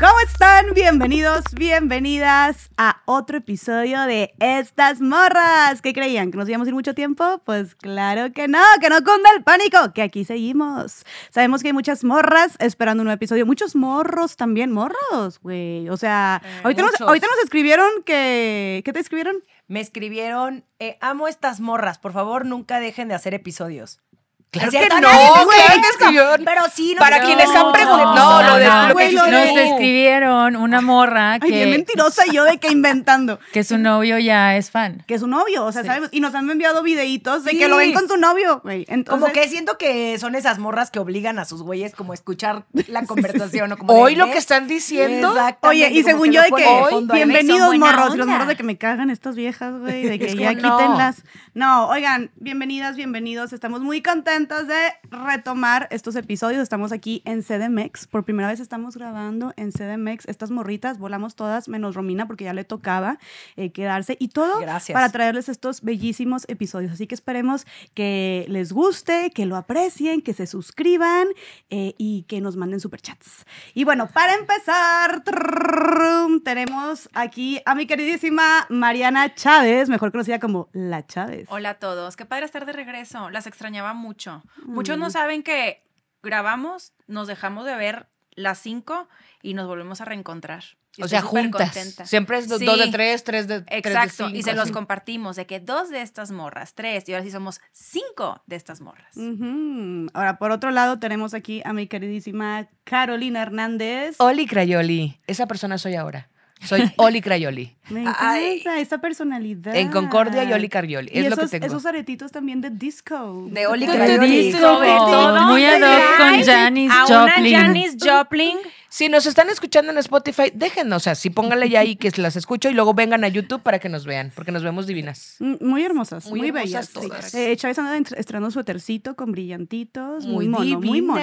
¿Cómo están? Bienvenidos, bienvenidas a otro episodio de Estas Morras. ¿Qué creían? ¿Que nos íbamos a ir mucho tiempo? Pues claro que no, que no cunda el pánico, que aquí seguimos. Sabemos que hay muchas morras esperando un nuevo episodio, muchos morros también, morros, güey. O sea, eh, ahorita, nos, escribieron que... ¿Qué te escribieron? Me escribieron, eh, amo estas morras, por favor nunca dejen de hacer episodios. Claro que no, güey! Pero sí, no, Para quienes han preguntado. No, no, Nos escribieron una morra que. Ay, qué mentirosa yo de que inventando. Que su novio ya es fan. Que su novio, o sea, Y nos han enviado videitos de que lo ven con su novio, güey. Como que siento que son esas morras que obligan a sus güeyes como a escuchar la conversación. o como Hoy lo que están diciendo. Oye, y según yo de que. bienvenidos, morros. Los morros de que me cagan estas viejas, güey. De que ya quítenlas. No, oigan, bienvenidas, bienvenidos. Estamos muy contentos antes de retomar estos episodios. Estamos aquí en CDMX. Por primera vez estamos grabando en CDMX. Estas morritas volamos todas, menos Romina, porque ya le tocaba eh, quedarse. Y todo para traerles estos bellísimos episodios. Así que esperemos que les guste, que lo aprecien, que se suscriban eh, y que nos manden superchats. Y bueno, para empezar, tenemos aquí a mi queridísima Mariana Chávez, mejor conocida como La Chávez. Hola a todos. Qué padre estar de regreso. Las extrañaba mucho. Muchos no saben que grabamos, nos dejamos de ver las 5 y nos volvemos a reencontrar. o sea, juntas. Siempre es dos de tres tres de Exacto, y se los compartimos de que dos de estas morras, tres, y ahora sí somos cinco de estas morras. Ahora, por otro lado, tenemos aquí a mi queridísima Carolina Hernández. Oli Crayoli, esa persona soy ahora. Soy Oli Crayoli. Me encanta esa personalidad. En Concordia y Oli Carioli. Es lo que tengo. esos aretitos también de disco. De Oli Crayoli. Disco, Muy ad con Janis Joplin. Janice Joplin si nos están escuchando en Spotify, déjenos así, pónganle ya ahí que las escucho y luego vengan a YouTube para que nos vean, porque nos vemos divinas. Mm, muy hermosas, muy, bellas. Todas. Eh, Chávez anda estrenando su tercito con brillantitos, muy, mono, muy mono.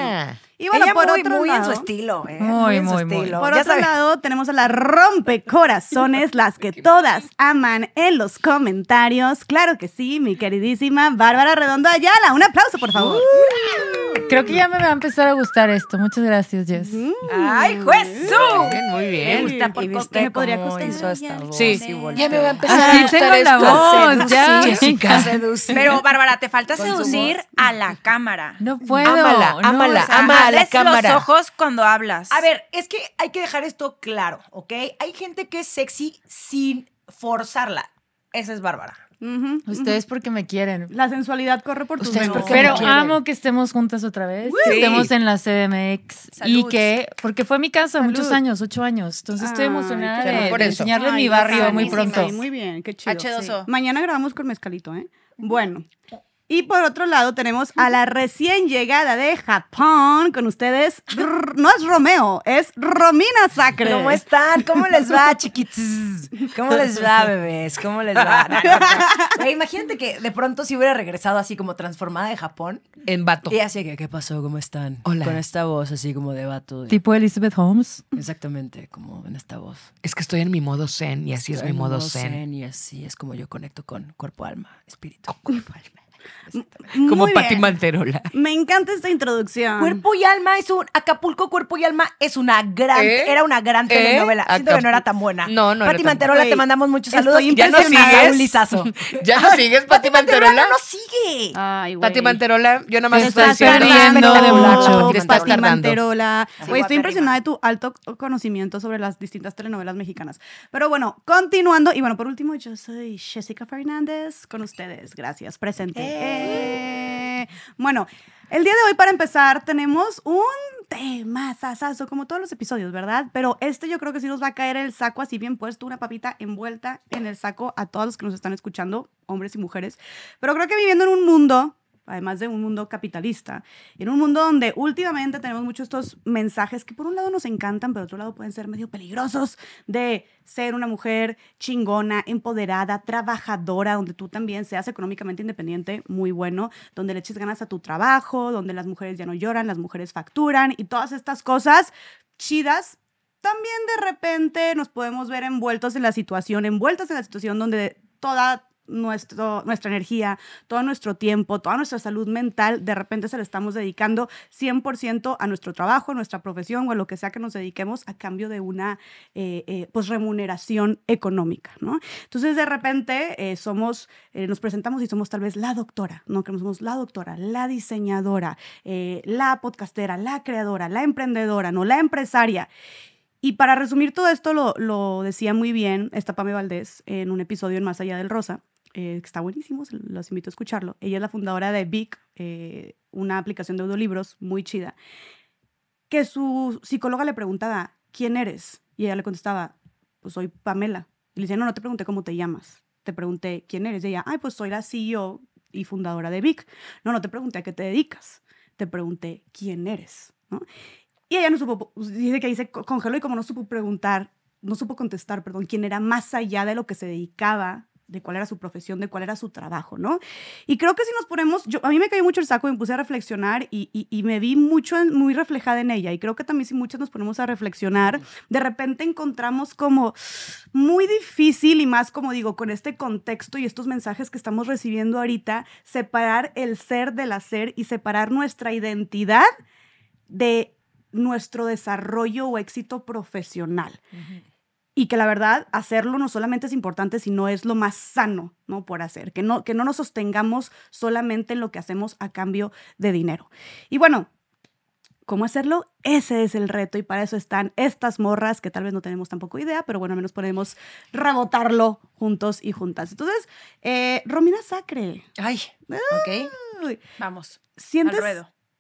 Y bueno, Ella por muy, otro muy en su estilo, ¿eh? muy, muy, en estilo. Por otro lado, tenemos a las rompecorazones, las que todas aman en los comentarios. Claro que sí, mi queridísima Bárbara Redondo Ayala. Un aplauso, por favor. Creo que ya me va a empezar a gustar esto. Muchas gracias, Jess. ¡Ay, mm. Jesús! Muy bien. Me gusta por usted me podría costar. Sí, sí, ya me voy a empezar a gustar tengo la voz, seducir, ya. Jessica. Pero, Bárbara, te falta seducir a la cámara. No puedo. Ámala, ámala, ámala, a la cámara. los ojos cuando hablas. A ver, es que hay que dejar esto claro, ¿ok? Hay gente que es sexy sin forzarla. Esa es Bárbara. Ustedes porque me quieren. La sensualidad corre por tus Pero amo que estemos juntas otra vez. Que Estemos en la CDMX. Y que, porque fue mi casa muchos años, ocho años. Entonces estoy emocionada de, por enseñarle mi barrio muy pronto. Sí, muy bien, qué chido. Mañana grabamos con Mezcalito, ¿eh? Bueno, y por otro lado tenemos a la recién llegada de Japón con ustedes. No es Romeo, es Romina Sacre. ¿Cómo están? ¿Cómo les va, chiquitos? ¿Cómo les va, bebés? ¿Cómo les va? Imagínate que de pronto si hubiera regresado así como transformada de Japón. En vato. Y así ¿qué pasó? ¿Cómo están? Hola. Con esta voz así como de vato. Tipo Elizabeth Holmes. Exactamente, como en esta voz. Es que estoy en mi modo zen y así es mi modo zen. Y así es como yo conecto con cuerpo, alma, espíritu. cuerpo, alma. Como Pati Manterola. Me encanta esta introducción. Cuerpo y alma es un Acapulco Cuerpo y alma es una gran ¿Eh? era una gran ¿Eh? telenovela. Siento que no era tan buena. No, no Pati Manterola te mandamos muchos saludos y ya no sigues. Ya sigues Pati Manterola. No sigue. Ay, Pati Manterola, yo nada más estoy diciendo Pati Manterola. estoy impresionada de tu alto conocimiento sobre las distintas telenovelas mexicanas. Pero bueno, continuando y bueno, por último yo soy Jessica Fernández con ustedes. Gracias. Presente. Eh, bueno, el día de hoy, para empezar, tenemos un tema, sasazo, como todos los episodios, ¿verdad? Pero este yo creo que sí nos va a caer el saco así bien puesto, una papita envuelta en el saco a todos los que nos están escuchando, hombres y mujeres. Pero creo que viviendo en un mundo además de un mundo capitalista, en un mundo donde últimamente tenemos muchos estos mensajes que por un lado nos encantan, pero por otro lado pueden ser medio peligrosos de ser una mujer chingona, empoderada, trabajadora, donde tú también seas económicamente independiente, muy bueno, donde le eches ganas a tu trabajo, donde las mujeres ya no lloran, las mujeres facturan y todas estas cosas chidas también de repente nos podemos ver envueltos en la situación, envueltos en la situación donde toda nuestra energía, todo nuestro tiempo, toda nuestra salud mental, de repente se la estamos dedicando 100% a nuestro trabajo, a nuestra profesión o a lo que sea que nos dediquemos a cambio de una eh, eh, pues remuneración económica, ¿no? Entonces de repente eh, somos, nos presentamos y somos tal vez la doctora, ¿no? Que somos la doctora, la diseñadora, la podcastera, la creadora, la emprendedora, ¿no? La empresaria. Y para resumir todo esto, lo, lo, decía muy bien esta Pame Valdés en un episodio en Más Allá del Rosa, eh, está buenísimo, los invito a escucharlo. Ella es la fundadora de Vic, eh, una aplicación de audiolibros muy chida, que su psicóloga le preguntaba, ¿quién eres? Y ella le contestaba, pues soy Pamela. Y le decía, no, no te pregunté cómo te llamas, te pregunté quién eres. Y ella, ay, pues soy la CEO y fundadora de Vic. No, no te pregunté a qué te dedicas, te pregunté quién eres. Y ella no supo, pues, dice que dice congelo congeló y como no supo preguntar, no supo contestar, perdón, quién era más allá de lo que se dedicaba de cuál era su profesión, de cuál era su trabajo, ¿no? Y creo que si nos ponemos, yo, a mí me cayó mucho el saco, me puse a reflexionar y, me vi mucho, muy reflejada en ella. Y creo que también si muchas nos ponemos a reflexionar, de repente encontramos como muy difícil y más como digo, con este contexto y estos mensajes que estamos recibiendo ahorita, separar el ser del hacer y separar nuestra identidad de nuestro desarrollo o éxito profesional y que la verdad hacerlo no solamente es importante, sino es lo más sano, ¿no? Por hacer, que no, que no nos sostengamos solamente en lo que hacemos a cambio de dinero. Y bueno, ¿Cómo hacerlo? Ese es el reto y para eso están estas morras que tal vez no tenemos tampoco idea, pero bueno, al menos podemos rebotarlo juntos y juntas. Entonces, eh, Romina Sacre. Ay, ok. Vamos. ¿Sientes,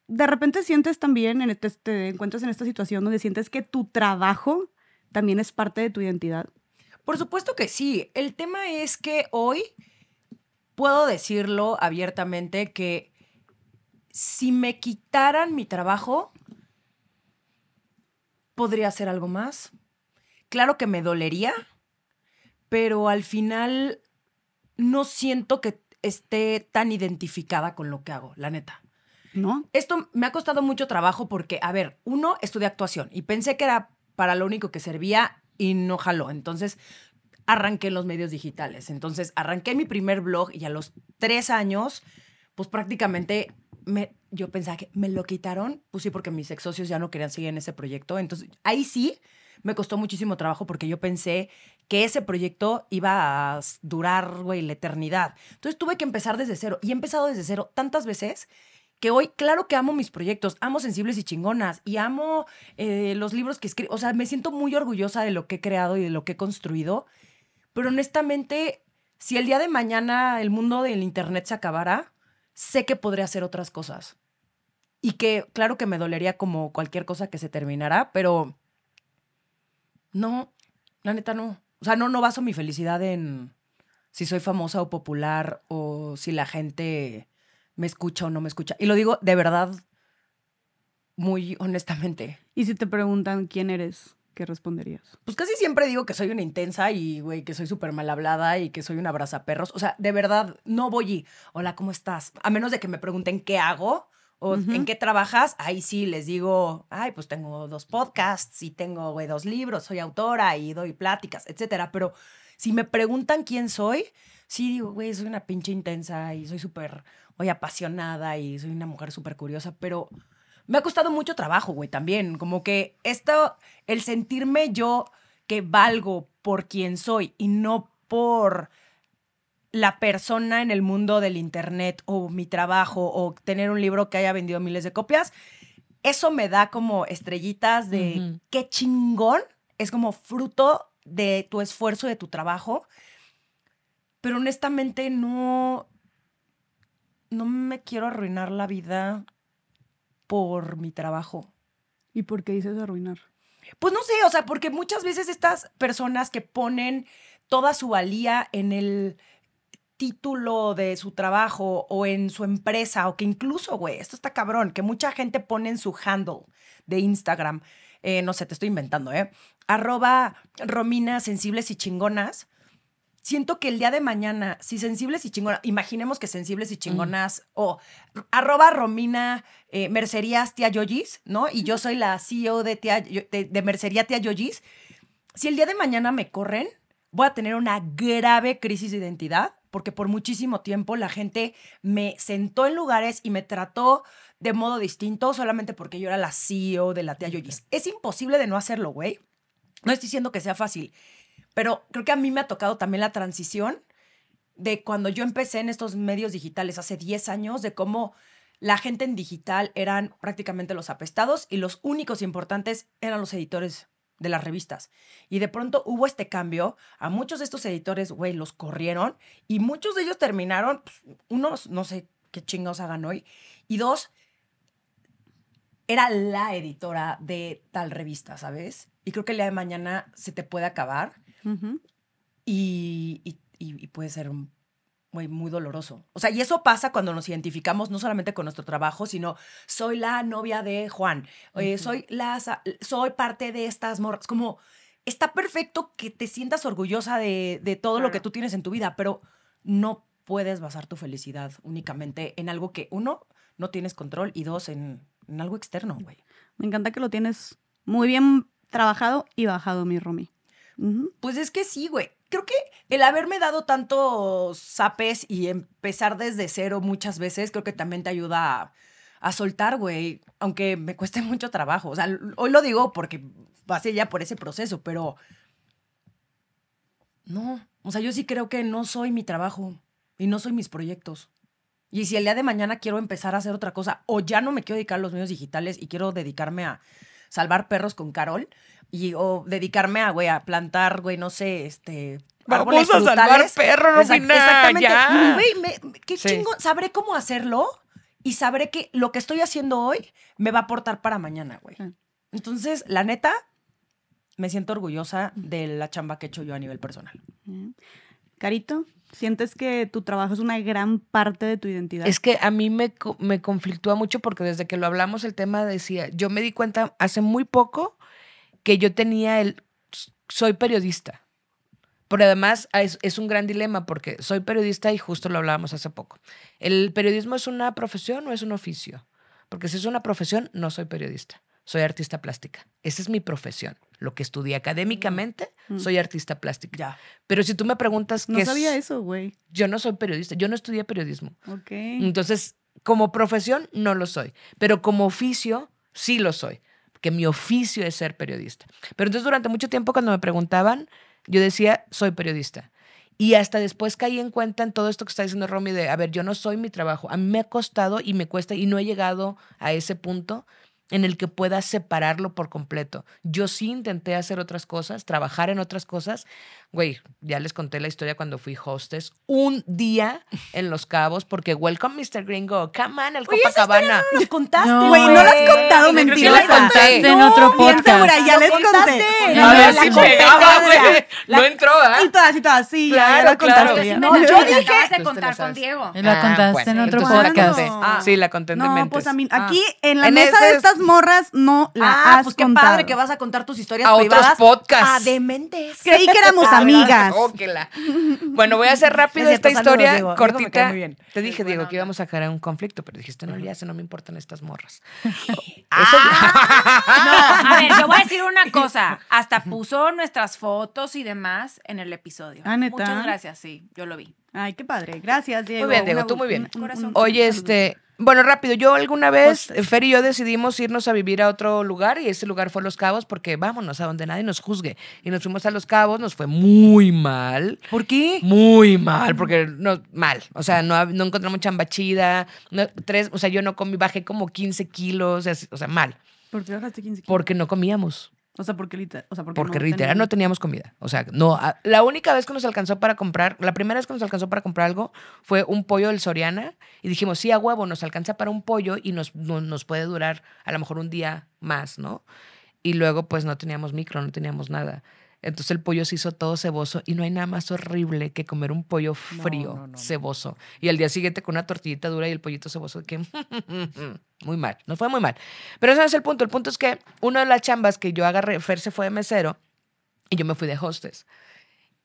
De repente sientes también, en este, te encuentras en esta situación donde sientes que tu trabajo también es parte de tu identidad? Por supuesto que sí. El tema es que hoy puedo decirlo abiertamente que si me quitaran mi trabajo, podría hacer algo más. Claro que me dolería, pero al final no siento que esté tan identificada con lo que hago, la neta. ¿No? Esto me ha costado mucho trabajo porque, a ver, uno, estudié actuación y pensé que era para lo único que servía y no jaló. Entonces arranqué en los medios digitales. Entonces arranqué mi primer blog y a los tres años, pues prácticamente me, yo pensaba que me lo quitaron, pues sí, porque mis ex socios ya no querían seguir en ese proyecto. Entonces ahí sí me costó muchísimo trabajo porque yo pensé que ese proyecto iba a durar, güey, la eternidad. Entonces tuve que empezar desde cero y he empezado desde cero tantas veces que hoy, claro que amo mis proyectos, amo Sensibles y Chingonas y amo eh, los libros que escribo. O sea, me siento muy orgullosa de lo que he creado y de lo que he construido. Pero honestamente, si el día de mañana el mundo del Internet se acabara, sé que podré hacer otras cosas. Y que, claro que me dolería como cualquier cosa que se terminara, pero no, la neta no. O sea, no, no baso mi felicidad en si soy famosa o popular o si la gente me escucha o no me escucha. Y lo digo de verdad, muy honestamente. ¿Y si te preguntan quién eres? ¿Qué responderías? Pues casi siempre digo que soy una intensa y, güey, que soy súper mal hablada y que soy una perros. O sea, de verdad, no voy y, hola, ¿cómo estás? A menos de que me pregunten qué hago o en qué trabajas, ahí sí les digo, ay, pues tengo dos podcasts y tengo, güey, dos libros, soy autora y doy pláticas, etcétera. Pero si me preguntan quién soy, sí digo, güey, soy una pinche intensa y soy súper, voy apasionada y soy una mujer súper curiosa, pero me ha costado mucho trabajo, güey, también. Como que esto, el sentirme yo que valgo por quien soy y no por la persona en el mundo del internet o mi trabajo o tener un libro que haya vendido miles de copias, eso me da como estrellitas de qué chingón, es como fruto de tu esfuerzo, de tu trabajo, pero honestamente no, no me quiero arruinar la vida por mi trabajo. ¿Y por qué dices arruinar? Pues no sé, o sea, porque muchas veces estas personas que ponen toda su valía en el título de su trabajo o en su empresa o que incluso, güey, esto está cabrón, que mucha gente pone en su handle de Instagram, eh, no sé, te estoy inventando, ¿eh? Arroba Romina Sensibles y Chingonas siento que el día de mañana, si sensibles y chingonas, imaginemos que sensibles y chingonas, o arroba Romina eh, Mercerías Tía Yoyis, ¿no? Y yo soy la CEO de, Mercería Tía Yoyis. Si el día de mañana me corren, voy a tener una grave crisis de identidad porque por muchísimo tiempo la gente me sentó en lugares y me trató de modo distinto solamente porque yo era la CEO de la tía Yoyis. Es imposible de no hacerlo, güey. No estoy diciendo que sea fácil. Pero creo que a mí me ha tocado también la transición de cuando yo empecé en estos medios digitales hace 10 años, de cómo la gente en digital eran prácticamente los apestados y los únicos importantes eran los editores de las revistas. Y de pronto hubo este cambio, a muchos de estos editores, güey, los corrieron y muchos de ellos terminaron, pues, unos no sé qué chingos hagan hoy, y dos, era la editora de tal revista, ¿sabes? Y creo que el día de mañana se te puede acabar y, puede ser muy, muy doloroso. O sea, y eso pasa cuando nos identificamos no solamente con nuestro trabajo, sino soy la novia de Juan, eh, soy, la, soy parte de estas morras. Como, está perfecto que te sientas orgullosa de, todo lo que tú tienes en tu vida, pero no puedes basar tu felicidad únicamente en algo que, uno, no tienes control y dos, en, algo externo, Me encanta que lo tienes muy bien trabajado y bajado, mi Rumi. Pues es que sí, güey. Creo que el haberme dado tantos sapes y empezar desde cero muchas veces, creo que también te ayuda a, a soltar, güey. Aunque me cueste mucho trabajo. O sea, hoy lo digo porque pasé ya por ese proceso, pero. No. O sea, yo sí creo que no soy mi trabajo y no soy mis proyectos. Y si el día de mañana quiero empezar a hacer otra cosa o ya no me quiero dedicar a los medios digitales y quiero dedicarme a salvar perros con Carol y o dedicarme a, güey, a plantar, güey, no sé, este Vamos a salvar perros, no exactamente. Güey, me- qué chingo, sabré cómo hacerlo y sabré que lo que estoy haciendo hoy me va a aportar para mañana, güey. Mm. Entonces, la neta, me siento orgullosa de la chamba que he hecho yo a nivel personal. Mm. Carito, ¿Sientes que tu trabajo es una gran parte de tu identidad? Es que a mí me, me conflictúa mucho porque desde que lo hablamos el tema decía, yo me di cuenta hace muy poco que yo tenía el, soy periodista. Pero además es, es, un gran dilema porque soy periodista y justo lo hablábamos hace poco. ¿El periodismo es una profesión o es un oficio? Porque si es una profesión, no soy periodista, soy artista plástica. Esa es mi profesión lo que estudié académicamente, mm. soy artista plástica. Pero si tú me preguntas no sabía eso, güey. Yo no soy periodista, yo no estudié periodismo. Ok. Entonces, como profesión no lo soy, pero como oficio sí lo soy, que mi oficio es ser periodista. Pero entonces durante mucho tiempo cuando me preguntaban, yo decía, soy periodista. Y hasta después caí en cuenta en todo esto que está diciendo Romy de, a ver, yo no soy mi trabajo, a mí me ha costado y me cuesta y no he llegado a ese punto en el que pueda separarlo por completo. Yo sí intenté hacer otras cosas, trabajar en otras cosas. Güey, ya les conté la historia cuando fui hostess. Un día en Los Cabos, porque welcome Mr. Gringo, come on, el Oye, Copacabana. no nos contaste. güey, no lo has contado, mentira. la conté en otro podcast. Segura, ya les contaste. no, A ver si güey. No entró, ¿eh? Y todas, y todas, sí. ya, la Contaste, no, yo dije. de contar con Diego. Ah, la contaste pues en otro podcast. Ah. Sí, la conté en No, pues a mí, aquí en la mesa de estas morras no la ah, pues qué padre que vas a contar tus historias a privadas. podcasts. A ah, dementes. Creí que éramos amigas. bueno, voy a hacer rápido esta historia cortita. Te dije, Diego, que íbamos a crear un conflicto, pero dijiste, no, ya, no me importan estas morras. Ah. a ver, yo voy a decir una cosa. Hasta puso nuestras fotos y demás en el episodio. Ah, ¿neta? Muchas gracias, sí, yo lo vi. Ay, qué padre. Gracias, Diego. Muy bien, Diego, tú muy bien. Oye, este... Bueno, rápido, yo alguna vez, pues Fer y yo decidimos irnos a vivir a otro lugar y ese lugar fue Los Cabos porque vámonos a donde nadie nos juzgue. Y nos fuimos a Los Cabos, nos fue muy mal. ¿Por qué? Muy mal, porque no, mal. O sea, no, no encontramos chambachida. tres, o sea, yo no comí, bajé como 15 kilos, o sea, mal. ¿Por qué bajaste 15 kilos? Porque no comíamos. O sea, porque, literal, porque, no teníamos... comida. O sea, no. la única vez que nos alcanzó para comprar, la primera vez que nos alcanzó para comprar algo fue un pollo del Soriana y dijimos, sí, a huevo, nos alcanza para un pollo y nos, nos puede durar a lo mejor un día más, ¿no? Y luego, pues no teníamos micro, no teníamos nada. Entonces el pollo se hizo todo ceboso y no hay nada más horrible que comer un pollo frío, ceboso. Y al día siguiente con una tortillita dura y el pollito ceboso, que muy mal, no fue muy mal. Pero ese no es el punto. El punto es que una de las chambas que yo agarré, Fer se fue de mesero y yo me fui de hostess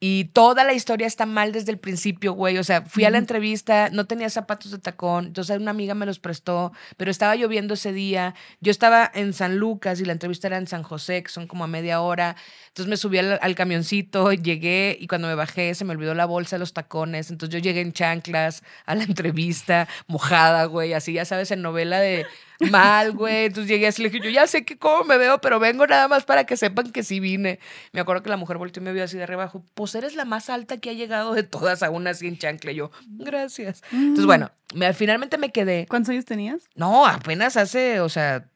y toda la historia está mal desde el principio, güey. O sea, fui a la entrevista, no tenía zapatos de tacón, entonces una amiga me los prestó, pero estaba lloviendo ese día. Yo estaba en San Lucas y la entrevista era en San José, que son como a media hora. Entonces me subí al, al camioncito, llegué y cuando me bajé se me olvidó la bolsa de los tacones. Entonces yo llegué en chanclas a la entrevista, mojada, güey, así ya sabes, en novela de mal, güey. Entonces llegué así, le dije, yo ya sé que cómo me veo, pero vengo nada más para que sepan que sí vine. Me acuerdo que la mujer volteó y me vio así de rebajo, pues eres la más alta que ha llegado de todas, aún así en chancle yo, gracias. Entonces, mm. bueno, me, finalmente me quedé. ¿Cuántos años tenías? No, apenas hace, o sea,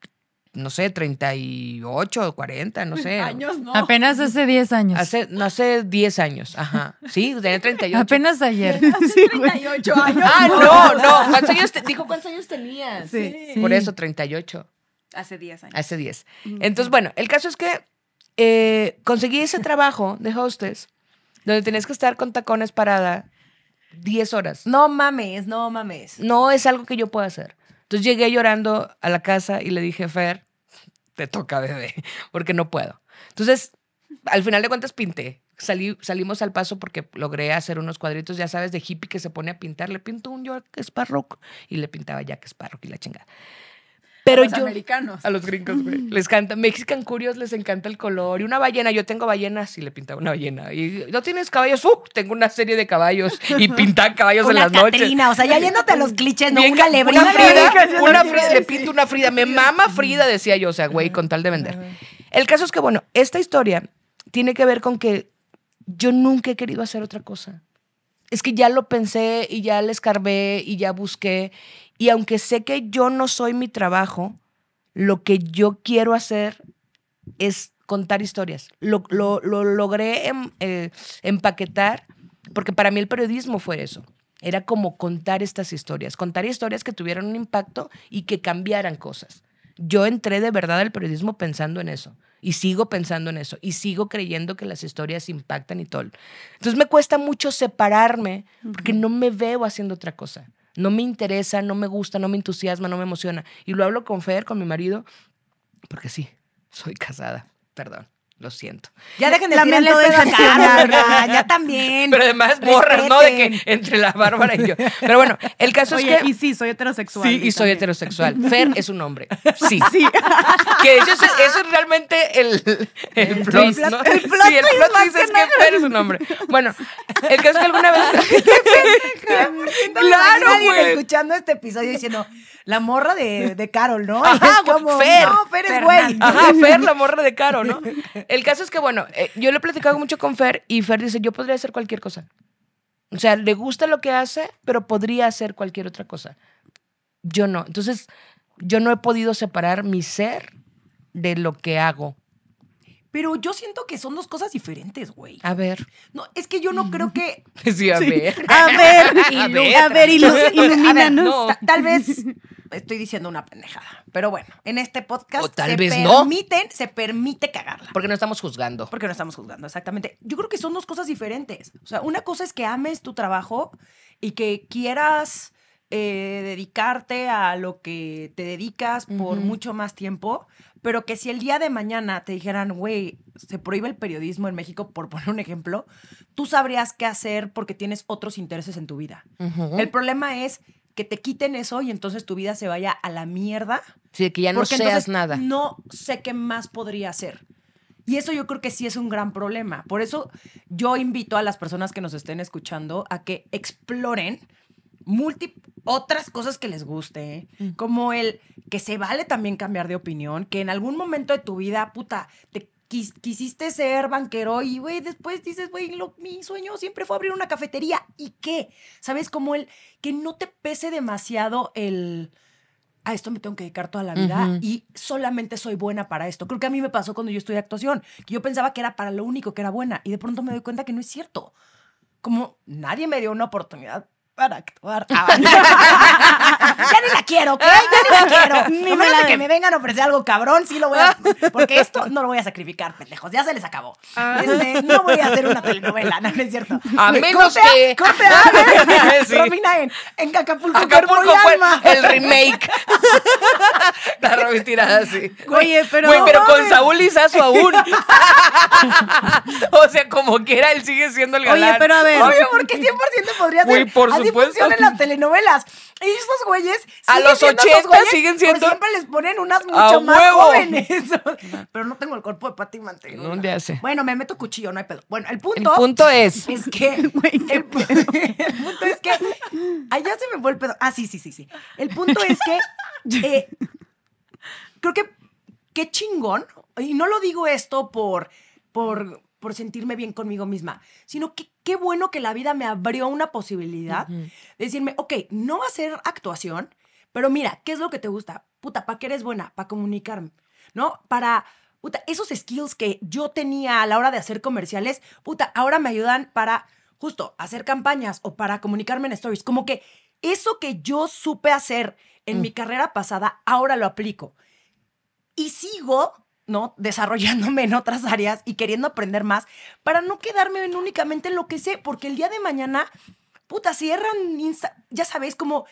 no sé, 38, 40, no sé. Años, no. Apenas hace 10 años. Hace, no, hace 10 años, ajá. Sí, tenía 38. Apenas ayer. Hace 38 años. Ah, no, no. ¿Cuántos años dijo cuántos años tenías. Sí, Por eso, 38. Hace 10 años. Hace 10. Entonces, bueno, el caso es que eh, conseguí ese trabajo de hostess donde tenías que estar con tacones parada 10 horas. No mames, no mames. No es algo que yo pueda hacer. Entonces llegué llorando a la casa y le dije, Fer, te toca, bebé, porque no puedo. Entonces, al final de cuentas pinté. Salí, salimos al paso porque logré hacer unos cuadritos, ya sabes, de hippie que se pone a pintar. Le pinto un Jack Sparrow y le pintaba Jack Sparrow y la chingada. Pero a los americanos. A los gringos, güey. Les encanta. Mexican Curios les encanta el color. Y una ballena. Yo tengo ballenas y le pintaba una ballena. Y no tienes caballos. ¡Uh! Tengo una serie de caballos. Y pintan caballos en las noches. O sea, ya yéndote a los clichés, ¿no? Bien, una Una Frida. Una Frida. Le pinto una Frida. Me mama Frida, decía yo. O sea, güey, con tal de vender. El caso es que, bueno, esta historia tiene que ver con que yo nunca he querido hacer otra cosa. Es que ya lo pensé y ya le escarbé y ya busqué y aunque sé que yo no soy mi trabajo, lo que yo quiero hacer es contar historias. Lo, logré em, eh, empaquetar porque para mí el periodismo fue eso. Era como contar estas historias, contar historias que tuvieran un impacto y que cambiaran cosas. Yo entré de verdad al periodismo pensando en eso y sigo pensando en eso y sigo creyendo que las historias impactan y todo. Entonces me cuesta mucho separarme porque no me veo haciendo otra cosa. No me interesa, no me gusta, no me entusiasma, no me emociona. Y lo hablo con Fer, con mi marido, porque sí, soy casada, perdón. Lo siento. Ya dejen de tirarle el pedo ya también. Pero además borras, ¿no? De que entre la Bárbara y yo. Pero bueno, el caso es que... y sí, soy heterosexual. Sí, y soy heterosexual. Fer es un hombre. Sí. Sí. que eso es, eso realmente el, el, el plot, twist, ¿no? El sí, el plot es que, Fer es un hombre. Bueno, el caso es que alguna vez... Claro, güey. escuchando este episodio diciendo la morra de, Carol, ¿no? Ajá, Fer. No, Fer es güey. Ajá, Fer, la morra de Carol, ¿no? El caso es que, bueno, eh, yo le he platicado mucho con Fer y Fer dice, yo podría hacer cualquier cosa. O sea, le gusta lo que hace, pero podría hacer cualquier otra cosa. Yo no. Entonces, yo no he podido separar mi ser de lo que hago pero yo siento que son dos cosas diferentes, güey. A ver. No, es que yo no creo mm. que. Sí, a ver. A ver, a ver, a ver Tal vez estoy diciendo una pendejada. Pero bueno, en este podcast. O tal se permiten, Se permite cagarla. Porque no estamos juzgando. Porque no estamos juzgando, exactamente. Yo creo que son dos cosas diferentes. O sea, una cosa es que ames tu trabajo y que quieras eh, dedicarte a lo que te dedicas por mucho más tiempo, pero que si el día de mañana te dijeran, güey, se prohíbe el periodismo en México, por poner un ejemplo, tú sabrías qué hacer porque tienes otros intereses en tu vida. El problema es que te quiten eso y entonces tu vida se vaya a la mierda. Sí, que ya no seas nada. No sé qué más podría hacer. Y eso yo creo que sí es un gran problema. Por eso yo invito a las personas que nos estén escuchando a que exploren multi otras cosas que les guste, ¿eh? mm. como el que se vale también cambiar de opinión, que en algún momento de tu vida, puta, te quisiste ser banquero y, después dices, güey, mi sueño siempre fue abrir una cafetería. ¿Y qué? ¿Sabes? Como el que no te pese demasiado el a esto me tengo que dedicar toda la vida y solamente soy buena para esto. Creo que a mí me pasó cuando yo estudié actuación, que yo pensaba que era para lo único que era buena y de pronto me doy cuenta que no es cierto. Como nadie me dio una oportunidad para actuar. Ah. ya ni la quiero, ¿ok? Ya ni la quiero. Ni me que me vengan a ofrecer algo cabrón, sí lo voy a. Ah. Porque esto no lo voy a sacrificar, pendejos. Ya se les acabó. Ah. Este, no voy a hacer una telenovela, no, es cierto. A menos que. Corte en, en Acapulco, fue el remake. la tirada así. Oye, pero. Güey, pero con Saúl Izazo aún. o sea, como quiera, él sigue siendo el galán. Oye, pero a ver. Oye, porque 100% podría ser funciona en las telenovelas. Y esos güeyes. A los 80 siguen siendo. siempre les ponen unas mucho más jóvenes. Pero no tengo el cuerpo de Pati Manteo. No hace. Bueno, me meto cuchillo, no hay pedo. Bueno, el punto. El punto es. Es que. el, punto es que. Allá se me fue el pedo. Ah, sí, sí, sí, sí. El punto es que. Eh, creo que. Qué chingón. Y no lo digo esto por. por por sentirme bien conmigo misma, sino que qué bueno que la vida me abrió una posibilidad de decirme, ok, no va a ser actuación, pero mira, ¿qué es lo que te gusta? Puta, ¿para qué eres buena? Para comunicarme, ¿no? Para, puta, esos skills que yo tenía a la hora de hacer comerciales, puta, ahora me ayudan para justo hacer campañas o para comunicarme en stories. Como que eso que yo supe hacer en mm. mi carrera pasada, ahora lo aplico. Y sigo ¿no? Desarrollándome en otras áreas y queriendo aprender más para no quedarme únicamente en lo que sé, porque el día de mañana, puta, cierran, ya sabéis, como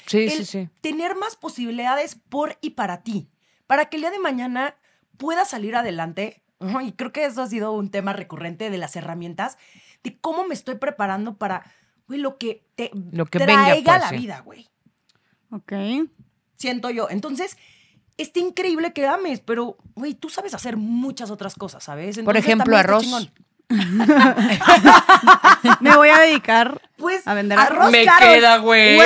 tener más posibilidades por y para ti, para que el día de mañana pueda salir adelante. Y creo que eso ha sido un tema recurrente de las herramientas, de cómo me estoy preparando para, lo que te lo traiga pues, la vida, güey. Ok. Siento yo. Entonces, está increíble que ames, pero, güey, tú sabes hacer muchas otras cosas, ¿sabes? Por ejemplo, arroz. me voy a dedicar pues, a vender arroz. Me queda, güey.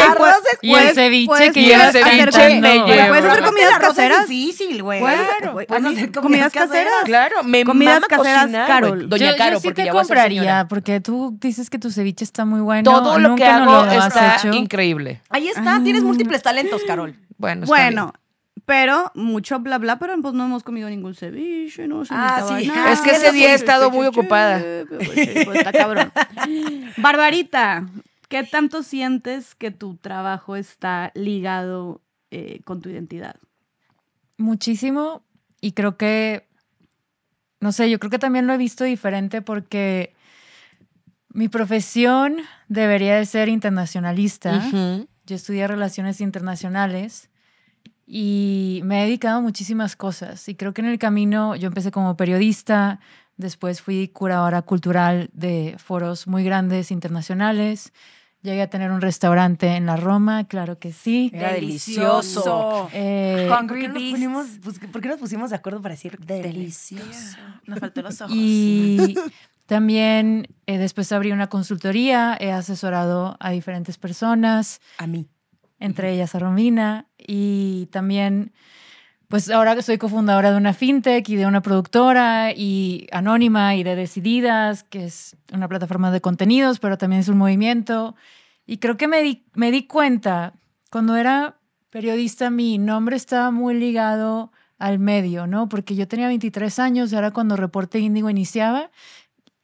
Y el ceviche que lleva ceviche me Puedes hacer comidas caseras. Es difícil, güey. Puedes hacer, comidas, caseras. Claro, comidas caseras, Carol. Doña yo, Caro, sí te compraría, porque tú dices que tu ceviche está muy bueno. Todo lo que hago está increíble. Ahí está, tienes ah. múltiples talentos, Carol. Bueno, bueno pero mucho bla bla, pero pues no hemos comido ningún ceviche, no se ah, sí. nada. Es que ese día he estado muy ocupada. Barbarita, ¿qué tanto sientes que tu trabajo está ligado eh, con tu identidad? Muchísimo y creo que, no sé, yo creo que también lo he visto diferente porque mi profesión debería de ser internacionalista. Yo estudié relaciones internacionales y me he dedicado a muchísimas cosas. Y creo que en el camino yo empecé como periodista, después fui curadora cultural de foros muy grandes internacionales. Llegué a tener un restaurante en la Roma, claro que sí. Era delicioso. Eh, pues, ¿por, qué nos pusimos, de acuerdo para decir delicioso? Nos faltó los ojos. Y también eh, después abrí una consultoría, he asesorado a diferentes personas. A mí entre ellas a Romina y también pues ahora soy cofundadora de una fintech y de una productora y anónima y de Decididas, que es una plataforma de contenidos, pero también es un movimiento. Y creo que me di, me di cuenta, cuando era periodista, mi nombre estaba muy ligado al medio, ¿no? Porque yo tenía 23 años, era cuando Reporte Índigo iniciaba.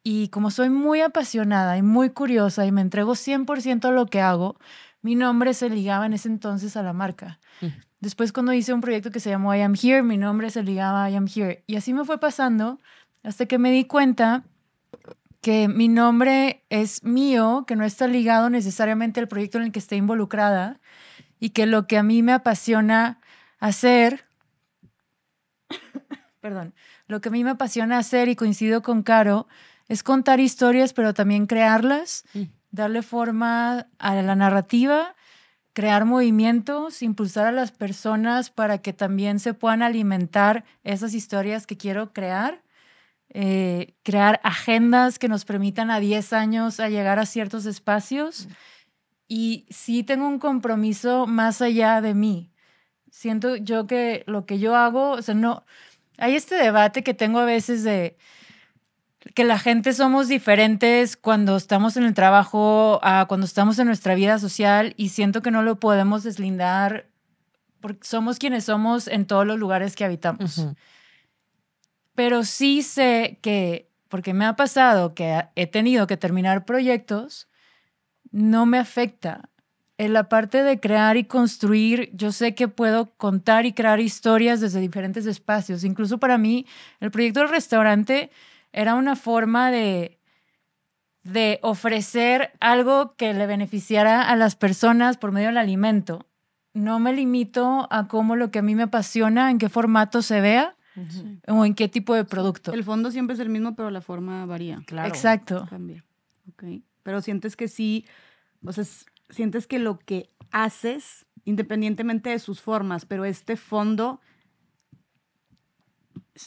Y como soy muy apasionada y muy curiosa y me entrego 100% a lo que hago, mi nombre se ligaba en ese entonces a la marca. Después cuando hice un proyecto que se llamó I Am Here, mi nombre se ligaba a I Am Here. Y así me fue pasando hasta que me di cuenta que mi nombre es mío, que no está ligado necesariamente al proyecto en el que esté involucrada y que lo que a mí me apasiona hacer, perdón, lo que a mí me apasiona hacer y coincido con Caro es contar historias, pero también crearlas mm darle forma a la narrativa, crear movimientos, impulsar a las personas para que también se puedan alimentar esas historias que quiero crear, eh, crear agendas que nos permitan a 10 años a llegar a ciertos espacios. Mm. Y sí tengo un compromiso más allá de mí. Siento yo que lo que yo hago, o sea, no, hay este debate que tengo a veces de que la gente somos diferentes cuando estamos en el trabajo, cuando estamos en nuestra vida social y siento que no lo podemos deslindar porque somos quienes somos en todos los lugares que habitamos. Pero sí sé que, porque me ha pasado que he tenido que terminar proyectos, no me afecta. En la parte de crear y construir, yo sé que puedo contar y crear historias desde diferentes espacios. Incluso para mí, el proyecto del restaurante era una forma de, de ofrecer algo que le beneficiara a las personas por medio del alimento. No me limito a cómo lo que a mí me apasiona, en qué formato se vea o en qué tipo de producto. El fondo siempre es el mismo, pero la forma varía. Claro. Exacto. Cambia. Pero sientes que sí, o sea, sientes que lo que haces, independientemente de sus formas, pero este fondo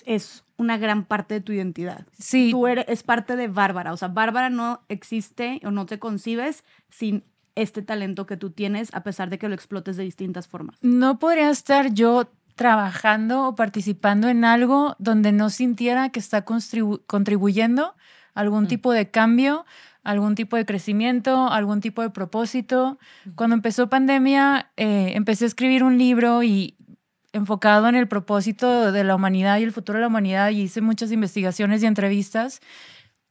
es una gran parte de tu identidad. Sí. Tú eres, parte de Bárbara. O sea, Bárbara no existe o no te concibes sin este talento que tú tienes, a pesar de que lo explotes de distintas formas. No podría estar yo trabajando o participando en algo donde no sintiera que está contribuyendo algún mm. tipo de cambio, algún tipo de crecimiento, algún tipo de propósito. Mm. Cuando empezó pandemia, eh, empecé a escribir un libro y enfocado en el propósito de la humanidad y el futuro de la humanidad y hice muchas investigaciones y entrevistas.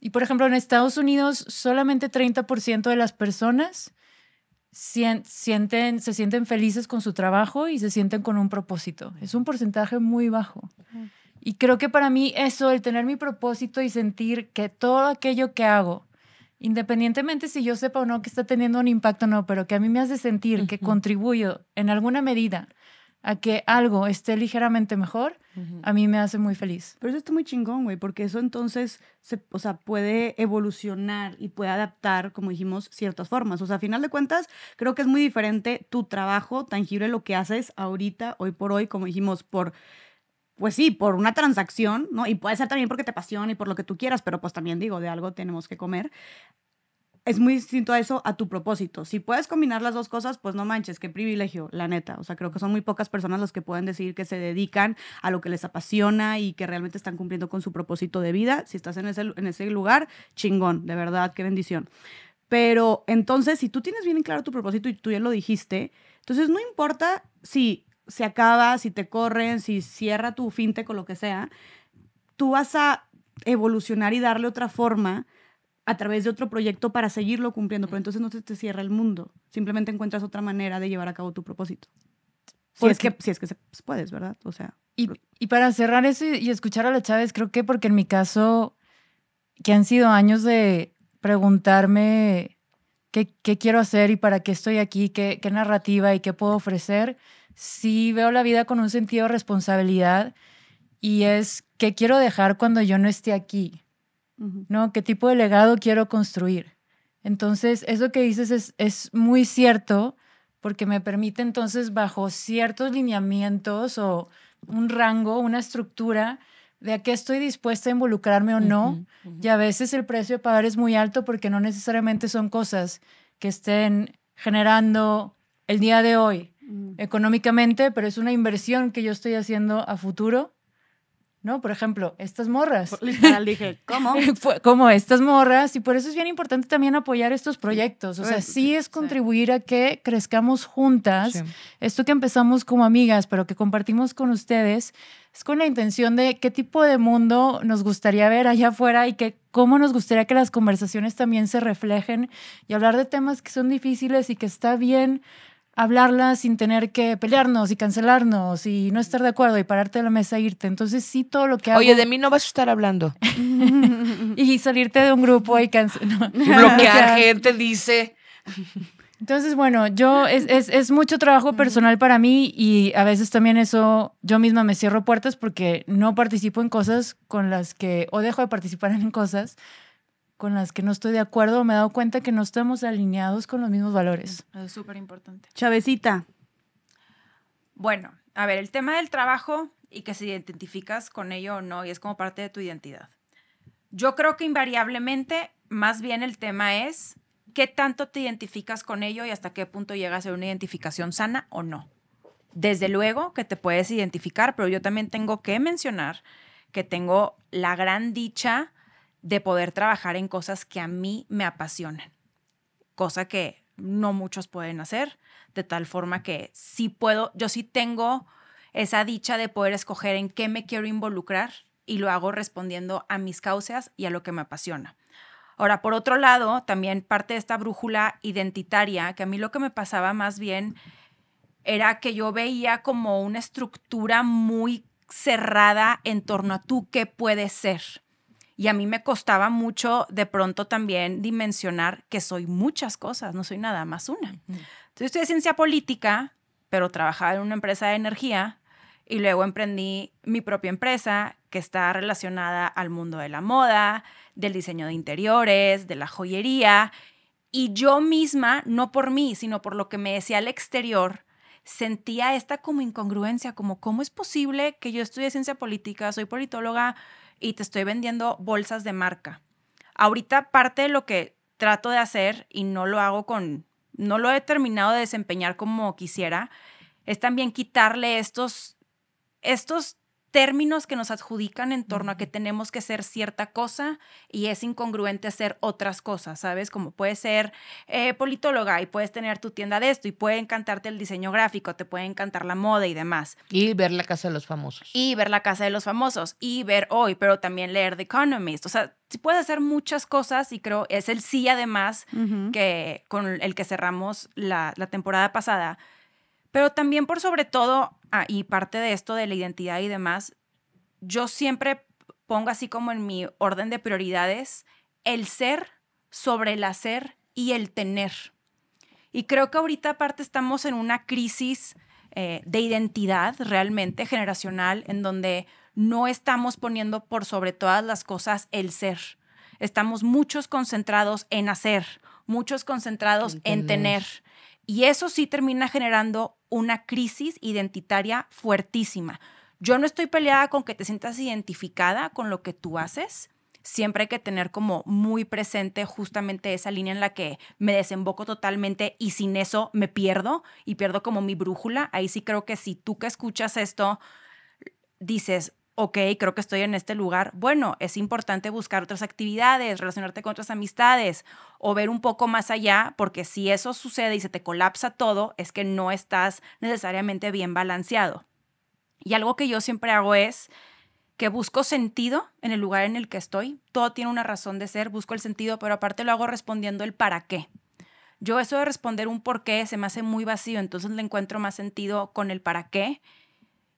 Y por ejemplo, en Estados Unidos solamente 30% de las personas sienten, se sienten felices con su trabajo y se sienten con un propósito. Es un porcentaje muy bajo. Y creo que para mí eso, el tener mi propósito y sentir que todo aquello que hago, independientemente si yo sepa o no que está teniendo un impacto o no, pero que a mí me hace sentir que contribuyo en alguna medida a que algo esté ligeramente mejor, a mí me hace muy feliz. Pero eso está muy chingón, güey, porque eso entonces se, o sea, puede evolucionar y puede adaptar, como dijimos, ciertas formas. O sea, a final de cuentas, creo que es muy diferente tu trabajo tangible, lo que haces ahorita, hoy por hoy, como dijimos, por pues sí, por una transacción, ¿no? Y puede ser también porque te apasiona y por lo que tú quieras, pero pues también digo, de algo tenemos que comer, es muy distinto a eso, a tu propósito. Si puedes combinar las dos cosas, pues no manches, qué privilegio, la neta. O sea, creo que son muy pocas personas las que pueden decir que se dedican a lo que les apasiona y que realmente están cumpliendo con su propósito de vida. Si estás en ese, en ese lugar, chingón, de verdad, qué bendición. Pero entonces, si tú tienes bien en claro tu propósito y tú ya lo dijiste, entonces no importa si se acaba, si te corren, si cierra tu finte con lo que sea, tú vas a evolucionar y darle otra forma a través de otro proyecto para seguirlo cumpliendo, pero entonces no se te cierra el mundo, simplemente encuentras otra manera de llevar a cabo tu propósito. Si es que, si es que pues, puedes, ¿verdad? O sea. Y, para cerrar eso y, escuchar a la Chávez, creo que porque en mi caso, que han sido años de preguntarme qué, quiero hacer y para qué estoy aquí, qué, qué narrativa y qué puedo ofrecer, sí veo la vida con un sentido de responsabilidad y es qué quiero dejar cuando yo no esté aquí ¿no? ¿Qué tipo de legado quiero construir? Entonces, eso que dices es, muy cierto porque me permite entonces bajo ciertos lineamientos o un rango, una estructura de a qué estoy dispuesta a involucrarme o no. Y a veces el precio de pagar es muy alto porque no necesariamente son cosas que estén generando el día de hoy mm. económicamente, pero es una inversión que yo estoy haciendo a futuro ¿no? Por ejemplo, estas morras. Literal dije, ¿cómo? como estas morras, y por eso es bien importante también apoyar estos proyectos, o sea, pues, sí es contribuir a que crezcamos juntas, esto que empezamos como amigas, pero que compartimos con ustedes, es con la intención de qué tipo de mundo nos gustaría ver allá afuera y que, cómo nos gustaría que las conversaciones también se reflejen y hablar de temas que son difíciles y que está bien hablarla sin tener que pelearnos y cancelarnos y no estar de acuerdo y pararte de la mesa e irte. Entonces sí, todo lo que hago... Oye, de mí no vas a estar hablando. y salirte de un grupo y cancelar. Bloquear gente, dice. Entonces, bueno, yo es, es, es, mucho trabajo personal para mí y a veces también eso, yo misma me cierro puertas porque no participo en cosas con las que, o dejo de participar en cosas con las que no estoy de acuerdo, me he dado cuenta que no estamos alineados con los mismos valores. Es súper importante. Chavecita. Bueno, a ver, el tema del trabajo y que si identificas con ello o no, y es como parte de tu identidad. Yo creo que invariablemente, más bien el tema es qué tanto te identificas con ello y hasta qué punto llegas a una identificación sana o no. Desde luego que te puedes identificar, pero yo también tengo que mencionar que tengo la gran dicha de poder trabajar en cosas que a mí me apasionan, cosa que no muchos pueden hacer, de tal forma que sí puedo, yo sí tengo esa dicha de poder escoger en qué me quiero involucrar y lo hago respondiendo a mis causas y a lo que me apasiona. Ahora, por otro lado, también parte de esta brújula identitaria, que a mí lo que me pasaba más bien era que yo veía como una estructura muy cerrada en torno a tú qué puedes ser. Y a mí me costaba mucho de pronto también dimensionar que soy muchas cosas, no soy nada más una. Entonces, estudié ciencia política, pero trabajaba en una empresa de energía y luego emprendí mi propia empresa que está relacionada al mundo de la moda, del diseño de interiores, de la joyería. Y yo misma, no por mí, sino por lo que me decía el exterior, sentía esta como incongruencia, como cómo es posible que yo estudie ciencia política, soy politóloga, y te estoy vendiendo bolsas de marca. Ahorita parte de lo que trato de hacer y no lo hago con, no lo he terminado de desempeñar como quisiera, es también quitarle estos, estos términos que nos adjudican en torno a que tenemos que ser cierta cosa y es incongruente hacer otras cosas, ¿sabes? Como puedes ser eh, politóloga y puedes tener tu tienda de esto y puede encantarte el diseño gráfico, te puede encantar la moda y demás. Y ver la casa de los famosos. Y ver la casa de los famosos y ver hoy, pero también leer The Economist. O sea, puedes hacer muchas cosas y creo es el sí además que con el que cerramos la temporada pasada pero también por sobre todo, ah, y parte de esto de la identidad y demás, yo siempre pongo así como en mi orden de prioridades el ser sobre el hacer y el tener. Y creo que ahorita aparte estamos en una crisis eh, de identidad realmente generacional en donde no estamos poniendo por sobre todas las cosas el ser. Estamos muchos concentrados en hacer, muchos concentrados En tener y eso sí termina generando una crisis identitaria fuertísima. Yo no estoy peleada con que te sientas identificada con lo que tú haces. Siempre hay que tener como muy presente justamente esa línea en la que me desemboco totalmente y sin eso me pierdo y pierdo como mi brújula. Ahí sí creo que si tú que escuchas esto dices, ok, creo que estoy en este lugar, bueno, es importante buscar otras actividades, relacionarte con otras amistades o ver un poco más allá, porque si eso sucede y se te colapsa todo, es que no estás necesariamente bien balanceado. Y algo que yo siempre hago es que busco sentido en el lugar en el que estoy, todo tiene una razón de ser, busco el sentido, pero aparte lo hago respondiendo el para qué. Yo eso de responder un por qué se me hace muy vacío, entonces le encuentro más sentido con el para qué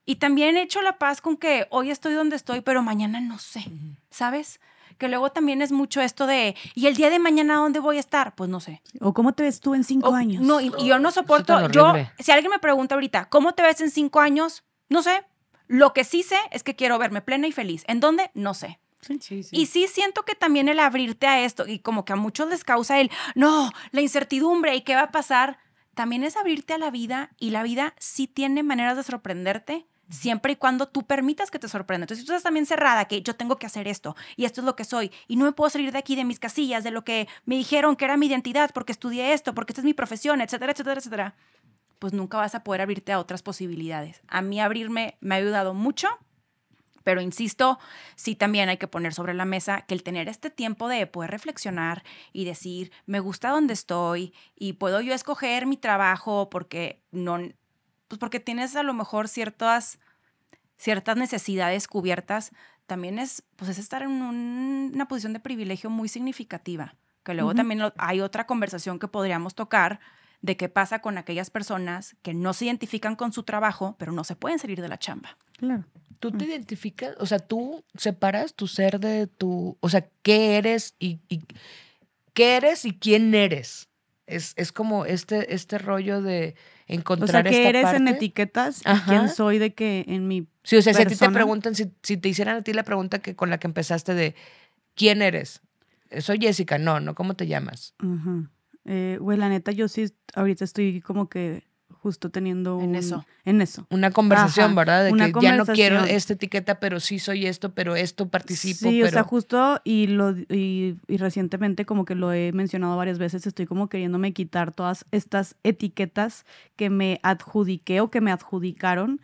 y también he hecho la paz con que hoy estoy donde estoy, pero mañana no sé, ¿sabes? Que luego también es mucho esto de, ¿y el día de mañana dónde voy a estar? Pues no sé. ¿O cómo te ves tú en cinco años? No, y, yo no soporto, yo, si alguien me pregunta ahorita, ¿cómo te ves en cinco años? No sé. Lo que sí sé es que quiero verme plena y feliz. ¿En dónde? No sé. sí, sí. Y sí siento que también el abrirte a esto, y como que a muchos les causa el, no, la incertidumbre y qué va a pasar, también es abrirte a la vida y la vida sí tiene maneras de sorprenderte siempre y cuando tú permitas que te sorprenda. Entonces, si tú estás también cerrada, que yo tengo que hacer esto y esto es lo que soy y no me puedo salir de aquí, de mis casillas, de lo que me dijeron que era mi identidad, porque estudié esto, porque esta es mi profesión, etcétera, etcétera, etcétera, pues nunca vas a poder abrirte a otras posibilidades. A mí abrirme me ha ayudado mucho. Pero insisto, sí también hay que poner sobre la mesa que el tener este tiempo de poder reflexionar y decir, me gusta donde estoy y puedo yo escoger mi trabajo porque no, pues, porque tienes a lo mejor ciertas, ciertas necesidades cubiertas, también es, pues es estar en una posición de privilegio muy significativa, que luego también hay otra conversación que podríamos tocar de qué pasa con aquellas personas que no se identifican con su trabajo, pero no se pueden salir de la chamba. Claro. ¿Tú te identificas, o sea, tú separas tu ser de tu, o sea, qué eres y qué eres y quién eres? Es, como este, este rollo de encontrar esta parte. O sea, que eres en etiquetas quién soy de que en mi Sí, o sea, si a ti te preguntan, si, si, te hicieran a ti la pregunta que con la que empezaste de ¿quién eres? Soy Jessica, no, no, ¿cómo te llamas? Eh, la neta, yo sí ahorita estoy como que justo teniendo en eso en eso una conversación verdad de que ya no quiero esta etiqueta pero sí soy esto pero esto participo sí o sea justo y lo y, recientemente como que lo he mencionado varias veces estoy como queriéndome quitar todas estas etiquetas que me adjudiqué o que me adjudicaron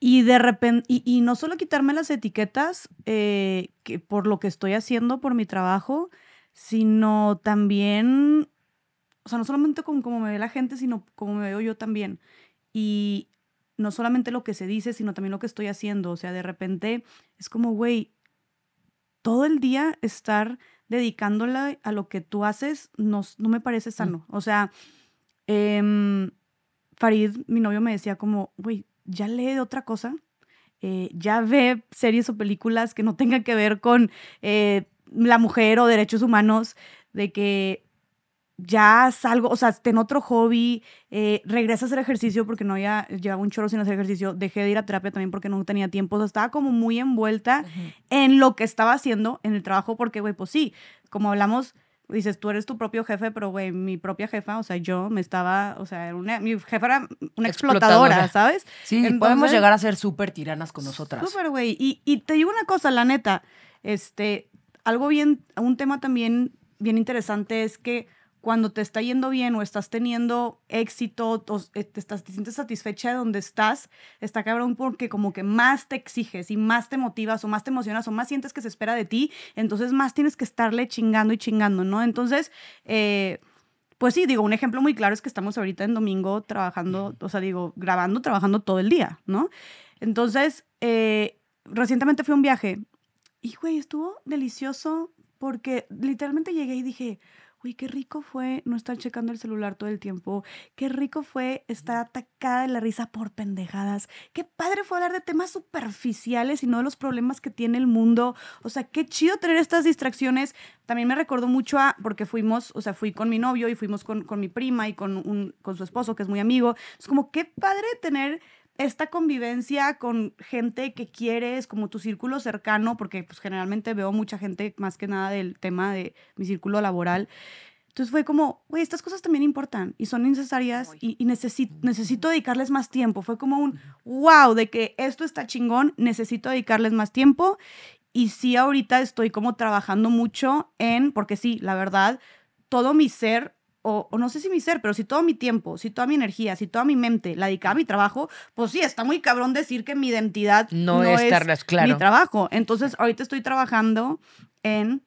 y de repente, y, no solo quitarme las etiquetas eh, que por lo que estoy haciendo, por mi trabajo, sino también o sea, no solamente como me ve la gente, sino como me veo yo también. Y no solamente lo que se dice, sino también lo que estoy haciendo. O sea, de repente es como, güey, todo el día estar dedicándola a lo que tú haces no, no me parece sano. O sea, em, Farid, mi novio, me decía como, güey, ya lee de otra cosa. Eh, ya ve series o películas que no tengan que ver con eh, la mujer o derechos humanos, de que ya salgo, o sea, tengo otro hobby, eh, regreso a hacer ejercicio porque no había, llevaba un choro sin hacer ejercicio, dejé de ir a terapia también porque no tenía tiempo, o sea, estaba como muy envuelta en lo que estaba haciendo en el trabajo porque, güey, pues sí, como hablamos, dices, tú eres tu propio jefe, pero, güey, mi propia jefa, o sea, yo me estaba, o sea, mi jefa era una explotadora, ¿sabes? Sí, podemos llegar a ser súper tiranas con nosotras. Súper, güey, y, y te digo una cosa, la neta, este, algo bien, un tema también bien interesante es que cuando te está yendo bien o estás teniendo éxito, o eh, te, estás, sientes satisfecha de donde estás, está cabrón porque como que más te exiges y más te motivas o más te emocionas o más sientes que se espera de ti, entonces más tienes que estarle chingando y chingando, ¿no? Entonces, eh, pues sí, digo, un ejemplo muy claro es que estamos ahorita en domingo trabajando, o sea, digo, grabando, trabajando todo el día, ¿no? Entonces, eh, recientemente fui a un viaje y, güey, estuvo delicioso porque literalmente llegué y dije, uy, qué rico fue no estar checando el celular todo el tiempo, qué rico fue estar atacada de la risa por pendejadas, qué padre fue hablar de temas superficiales y no de los problemas que tiene el mundo, o sea, qué chido tener estas distracciones. También me recordó mucho a, porque fuimos, o sea, fui con mi novio y fuimos con, mi prima y con, un, con su esposo, que es muy amigo. Es como, qué padre tener esta convivencia con gente que quieres, como tu círculo cercano, porque pues generalmente veo mucha gente más que nada del tema de mi círculo laboral. Entonces fue como, güey, estas cosas también importan y son necesarias y, necesito dedicarles más tiempo. Fue como un, wow, de que esto está chingón, necesito dedicarles más tiempo. Y sí, ahorita estoy como trabajando mucho en, porque sí, la verdad, todo mi ser o, no sé si mi ser, pero si todo mi tiempo, si toda mi energía, si toda mi mente la dedicaba a mi trabajo, pues sí, está muy cabrón decir que mi identidad no, es mi trabajo. Entonces, ahorita estoy trabajando en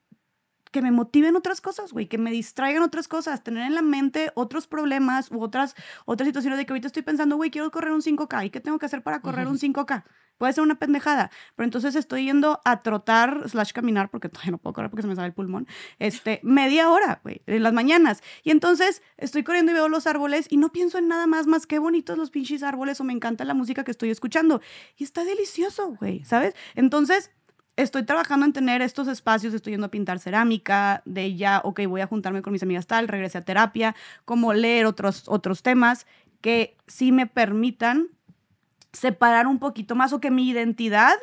que me motiven otras cosas, güey, que me distraigan otras cosas, tener en la mente otros problemas u otras, otras situaciones de que ahorita estoy pensando, güey, quiero correr un 5K, ¿y qué tengo que hacer para correr un 5K? Puede ser una pendejada, pero entonces estoy yendo a trotar, slash caminar, porque todavía no puedo correr porque se me sale el pulmón, este, media hora, güey, en las mañanas. Y entonces estoy corriendo y veo los árboles y no pienso en nada más, más qué bonitos los pinches árboles o me encanta la música que estoy escuchando. Y está delicioso, güey, ¿sabes? Entonces, estoy trabajando en tener estos espacios, estoy yendo a pintar cerámica, de ya, ok, voy a juntarme con mis amigas tal, regresé a terapia, como leer otros, otros temas que sí me permitan separar un poquito más o que mi identidad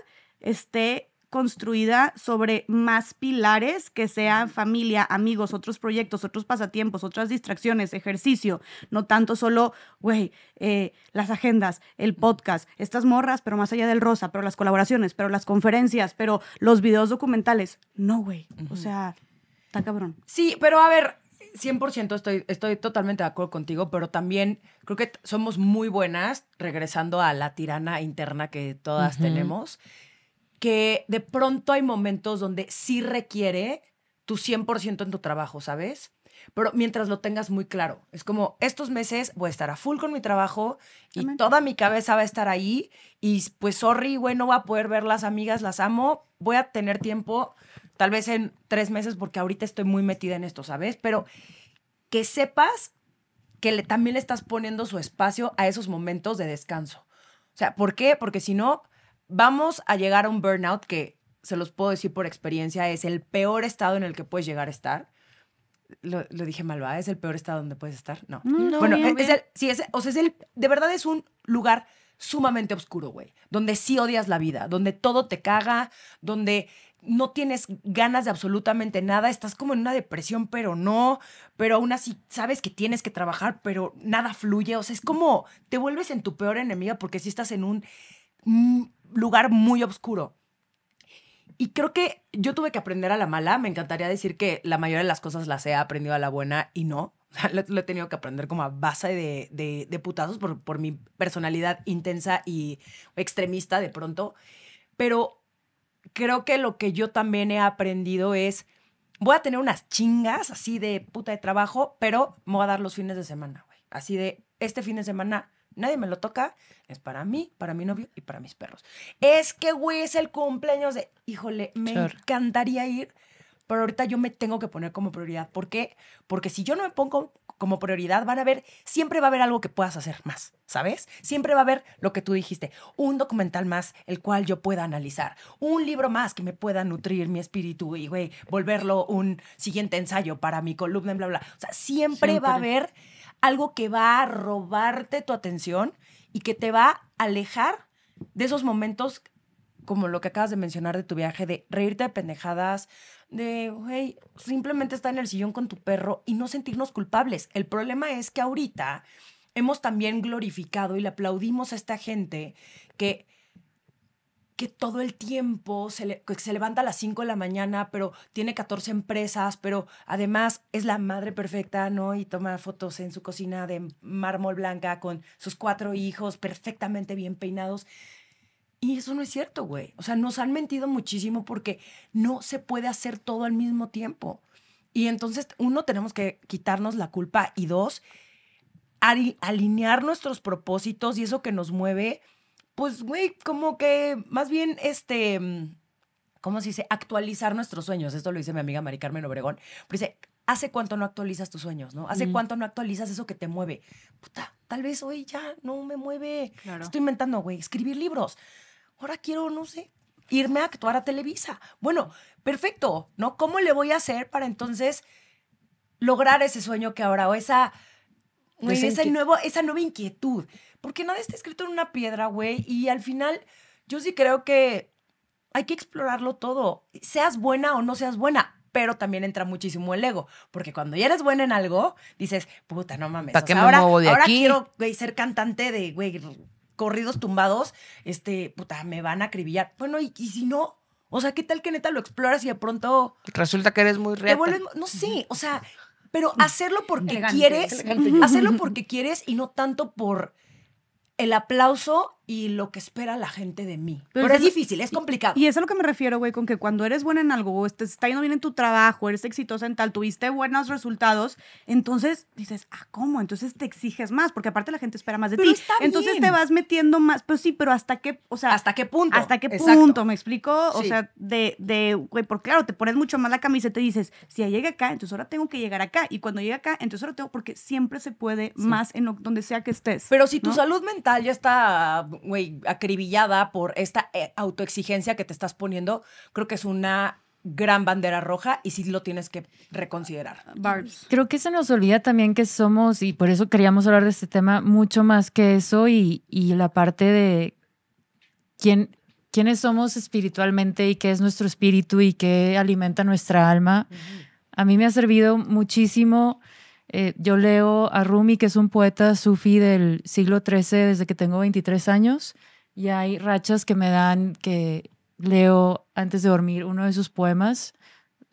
esté construida sobre más pilares que sean familia, amigos, otros proyectos, otros pasatiempos, otras distracciones, ejercicio, no tanto solo, güey, eh, las agendas, el podcast, estas morras, pero más allá del rosa, pero las colaboraciones, pero las conferencias, pero los videos documentales. No, güey, o sea, está cabrón. Sí, pero a ver, 100% estoy, estoy totalmente de acuerdo contigo, pero también creo que somos muy buenas, regresando a la tirana interna que todas tenemos, que de pronto hay momentos donde sí requiere tu 100% en tu trabajo, ¿sabes? Pero mientras lo tengas muy claro, es como estos meses voy a estar a full con mi trabajo y toda mi cabeza va a estar ahí y pues sorry, güey, no voy a poder ver las amigas, las amo, voy a tener tiempo tal vez en tres meses, porque ahorita estoy muy metida en esto, ¿sabes? Pero que sepas que también le estás poniendo su espacio a esos momentos de descanso. O sea, ¿por qué? Porque si no, vamos a llegar a un burnout que, se los puedo decir por experiencia, es el peor estado en el que puedes llegar a estar. Lo, dije mal, ¿va? ¿Es el peor estado donde puedes estar? No. Mm, bueno, es, el, o sea, es el, de verdad es un lugar sumamente oscuro, güey. Donde sí odias la vida, donde todo te caga, donde no tienes ganas de absolutamente nada, estás como en una depresión, pero no, pero aún así sabes que tienes que trabajar, pero nada fluye, o sea, es como te vuelves en tu peor enemiga porque si sí estás en un mm, lugar muy oscuro. Y creo que yo tuve que aprender a la mala, me encantaría decir que la mayoría de las cosas las he aprendido a la buena y no, lo, he tenido que aprender como a base de, de, putazos por, por mi personalidad intensa y extremista de pronto, pero creo que lo que yo también he aprendido es, voy a tener unas chingas así de puta de trabajo, pero me voy a dar los fines de semana, güey. Así de, este fin de semana nadie me lo toca, es para mí, para mi novio y para mis perros. Es que, güey, es el cumpleaños de, híjole, me encantaría ir, pero ahorita yo me tengo que poner como prioridad. ¿Por qué? Porque si yo no me pongo como prioridad, van a ver, siempre va a haber algo que puedas hacer más, ¿sabes? Siempre va a haber lo que tú dijiste, un documental más el cual yo pueda analizar, un libro más que me pueda nutrir mi espíritu y, güey, volverlo un siguiente ensayo para mi columna, bla, bla. O sea, siempre, siempre. va a haber algo que va a robarte tu atención y que te va a alejar de esos momentos como lo que acabas de mencionar de tu viaje, de reírte de pendejadas, de, simplemente estar en el sillón con tu perro y no sentirnos culpables. El problema es que ahorita hemos también glorificado y le aplaudimos a esta gente que que todo el tiempo se, se levanta a las 5 de la mañana, pero tiene 14 empresas, pero además es la madre perfecta, ¿no? Y toma fotos en su cocina de mármol blanca con sus cuatro hijos perfectamente bien peinados. Y eso no es cierto, güey. O sea, nos han mentido muchísimo porque no se puede hacer todo al mismo tiempo. Y entonces, uno, tenemos que quitarnos la culpa y dos, alinear nuestros propósitos y eso que nos mueve, pues, güey, como que más bien, este, mm, ¿cómo se dice? Actualizar nuestros sueños. Esto lo dice mi amiga Mari Carmen Obregón. dice, ¿hace cuánto no actualizas tus sueños, no? ¿Hace mm. cuánto no actualizas eso que te mueve? Puta, tal vez hoy ya no me mueve. Estoy inventando, güey, escribir libros ahora quiero, no sé, irme a actuar a Televisa. Bueno, perfecto, ¿no? ¿Cómo le voy a hacer para entonces lograr ese sueño que ahora, o esa, esa nueva inquietud? Porque nada está escrito en una piedra, güey, y al final yo sí creo que hay que explorarlo todo, seas buena o no seas buena. Pero también entra muchísimo el ego, porque cuando ya eres buena en algo, dices, puta, no mames. ahora, ahora quiero ser cantante de, güey, corridos tumbados, este, puta, me van a acribillar. Bueno, y, si no, o sea, ¿qué tal que neta lo exploras y de pronto... Resulta que eres muy real. No sé, o sea, pero mm. hacerlo porque quieres, hacerlo porque quieres y no tanto por el aplauso y lo que espera la gente de mí. Pero, es, difícil, es complicado. Y, eso es a lo que me refiero, güey, con que cuando eres buena en algo, te está yendo bien en tu trabajo, eres exitosa en tal, tuviste buenos resultados, entonces dices, ah, ¿cómo? Entonces te exiges más, porque aparte la gente espera más de ti. entonces te vas metiendo más, pero sí, pero hasta qué, o sea... ¿Hasta qué punto? ¿Hasta qué punto? ¿Me explico? O sea, de, de, güey, porque claro, te pones mucho más la camisa y te dices, si ya llegué acá, entonces ahora tengo que llegar acá, y cuando llegue acá, entonces ahora tengo, porque siempre se puede más en donde sea que estés. Pero si tu salud mental ya está acribillada por esta eh, autoexigencia que te estás poniendo, creo que es una gran bandera roja y sí lo tienes que reconsiderar. Ah, Barbs. Creo que se nos olvida también que somos, y por eso queríamos hablar de este tema, mucho más que eso y, la parte de quién, quiénes somos espiritualmente y qué es nuestro espíritu y qué alimenta nuestra alma. A mí me ha servido muchísimo eh, yo leo a Rumi, que es un poeta sufi del siglo XIII desde que tengo 23 años, y hay rachas que me dan que leo antes de dormir uno de sus poemas.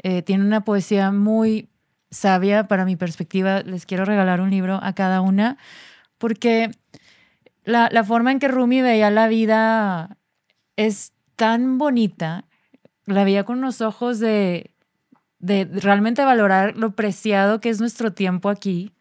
Eh, tiene una poesía muy sabia para mi perspectiva. Les quiero regalar un libro a cada una, porque la, forma en que Rumi veía la vida es tan bonita. La veía con los ojos de de realmente valorar lo preciado que es nuestro tiempo aquí.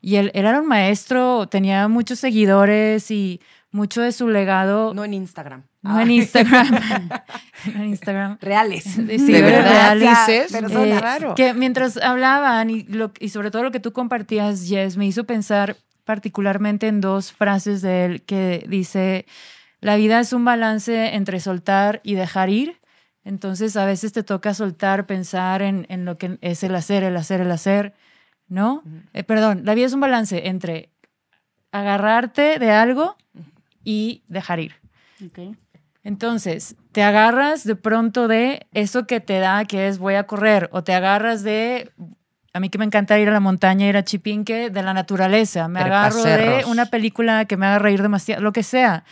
Y él, era un maestro, tenía muchos seguidores y mucho de su legado. No en Instagram. No en ah. Instagram. en Instagram. Reales. de verdad. Reales. Que mientras hablaban y, y sobre todo lo que tú compartías, Jess, me hizo pensar particularmente en dos frases de él que dice, la vida es un balance entre soltar y dejar ir entonces a veces te toca soltar, pensar en, lo que es el hacer, el hacer, el hacer, ¿no? Eh, perdón, la vida es un balance entre agarrarte de algo y dejar ir. Entonces, te agarras de pronto de eso que te da, que es voy a correr, o te agarras de, a mí que me encanta ir a la montaña, ir a Chipinque, de la naturaleza, me agarro de una película que me haga reír demasiado, lo que sea.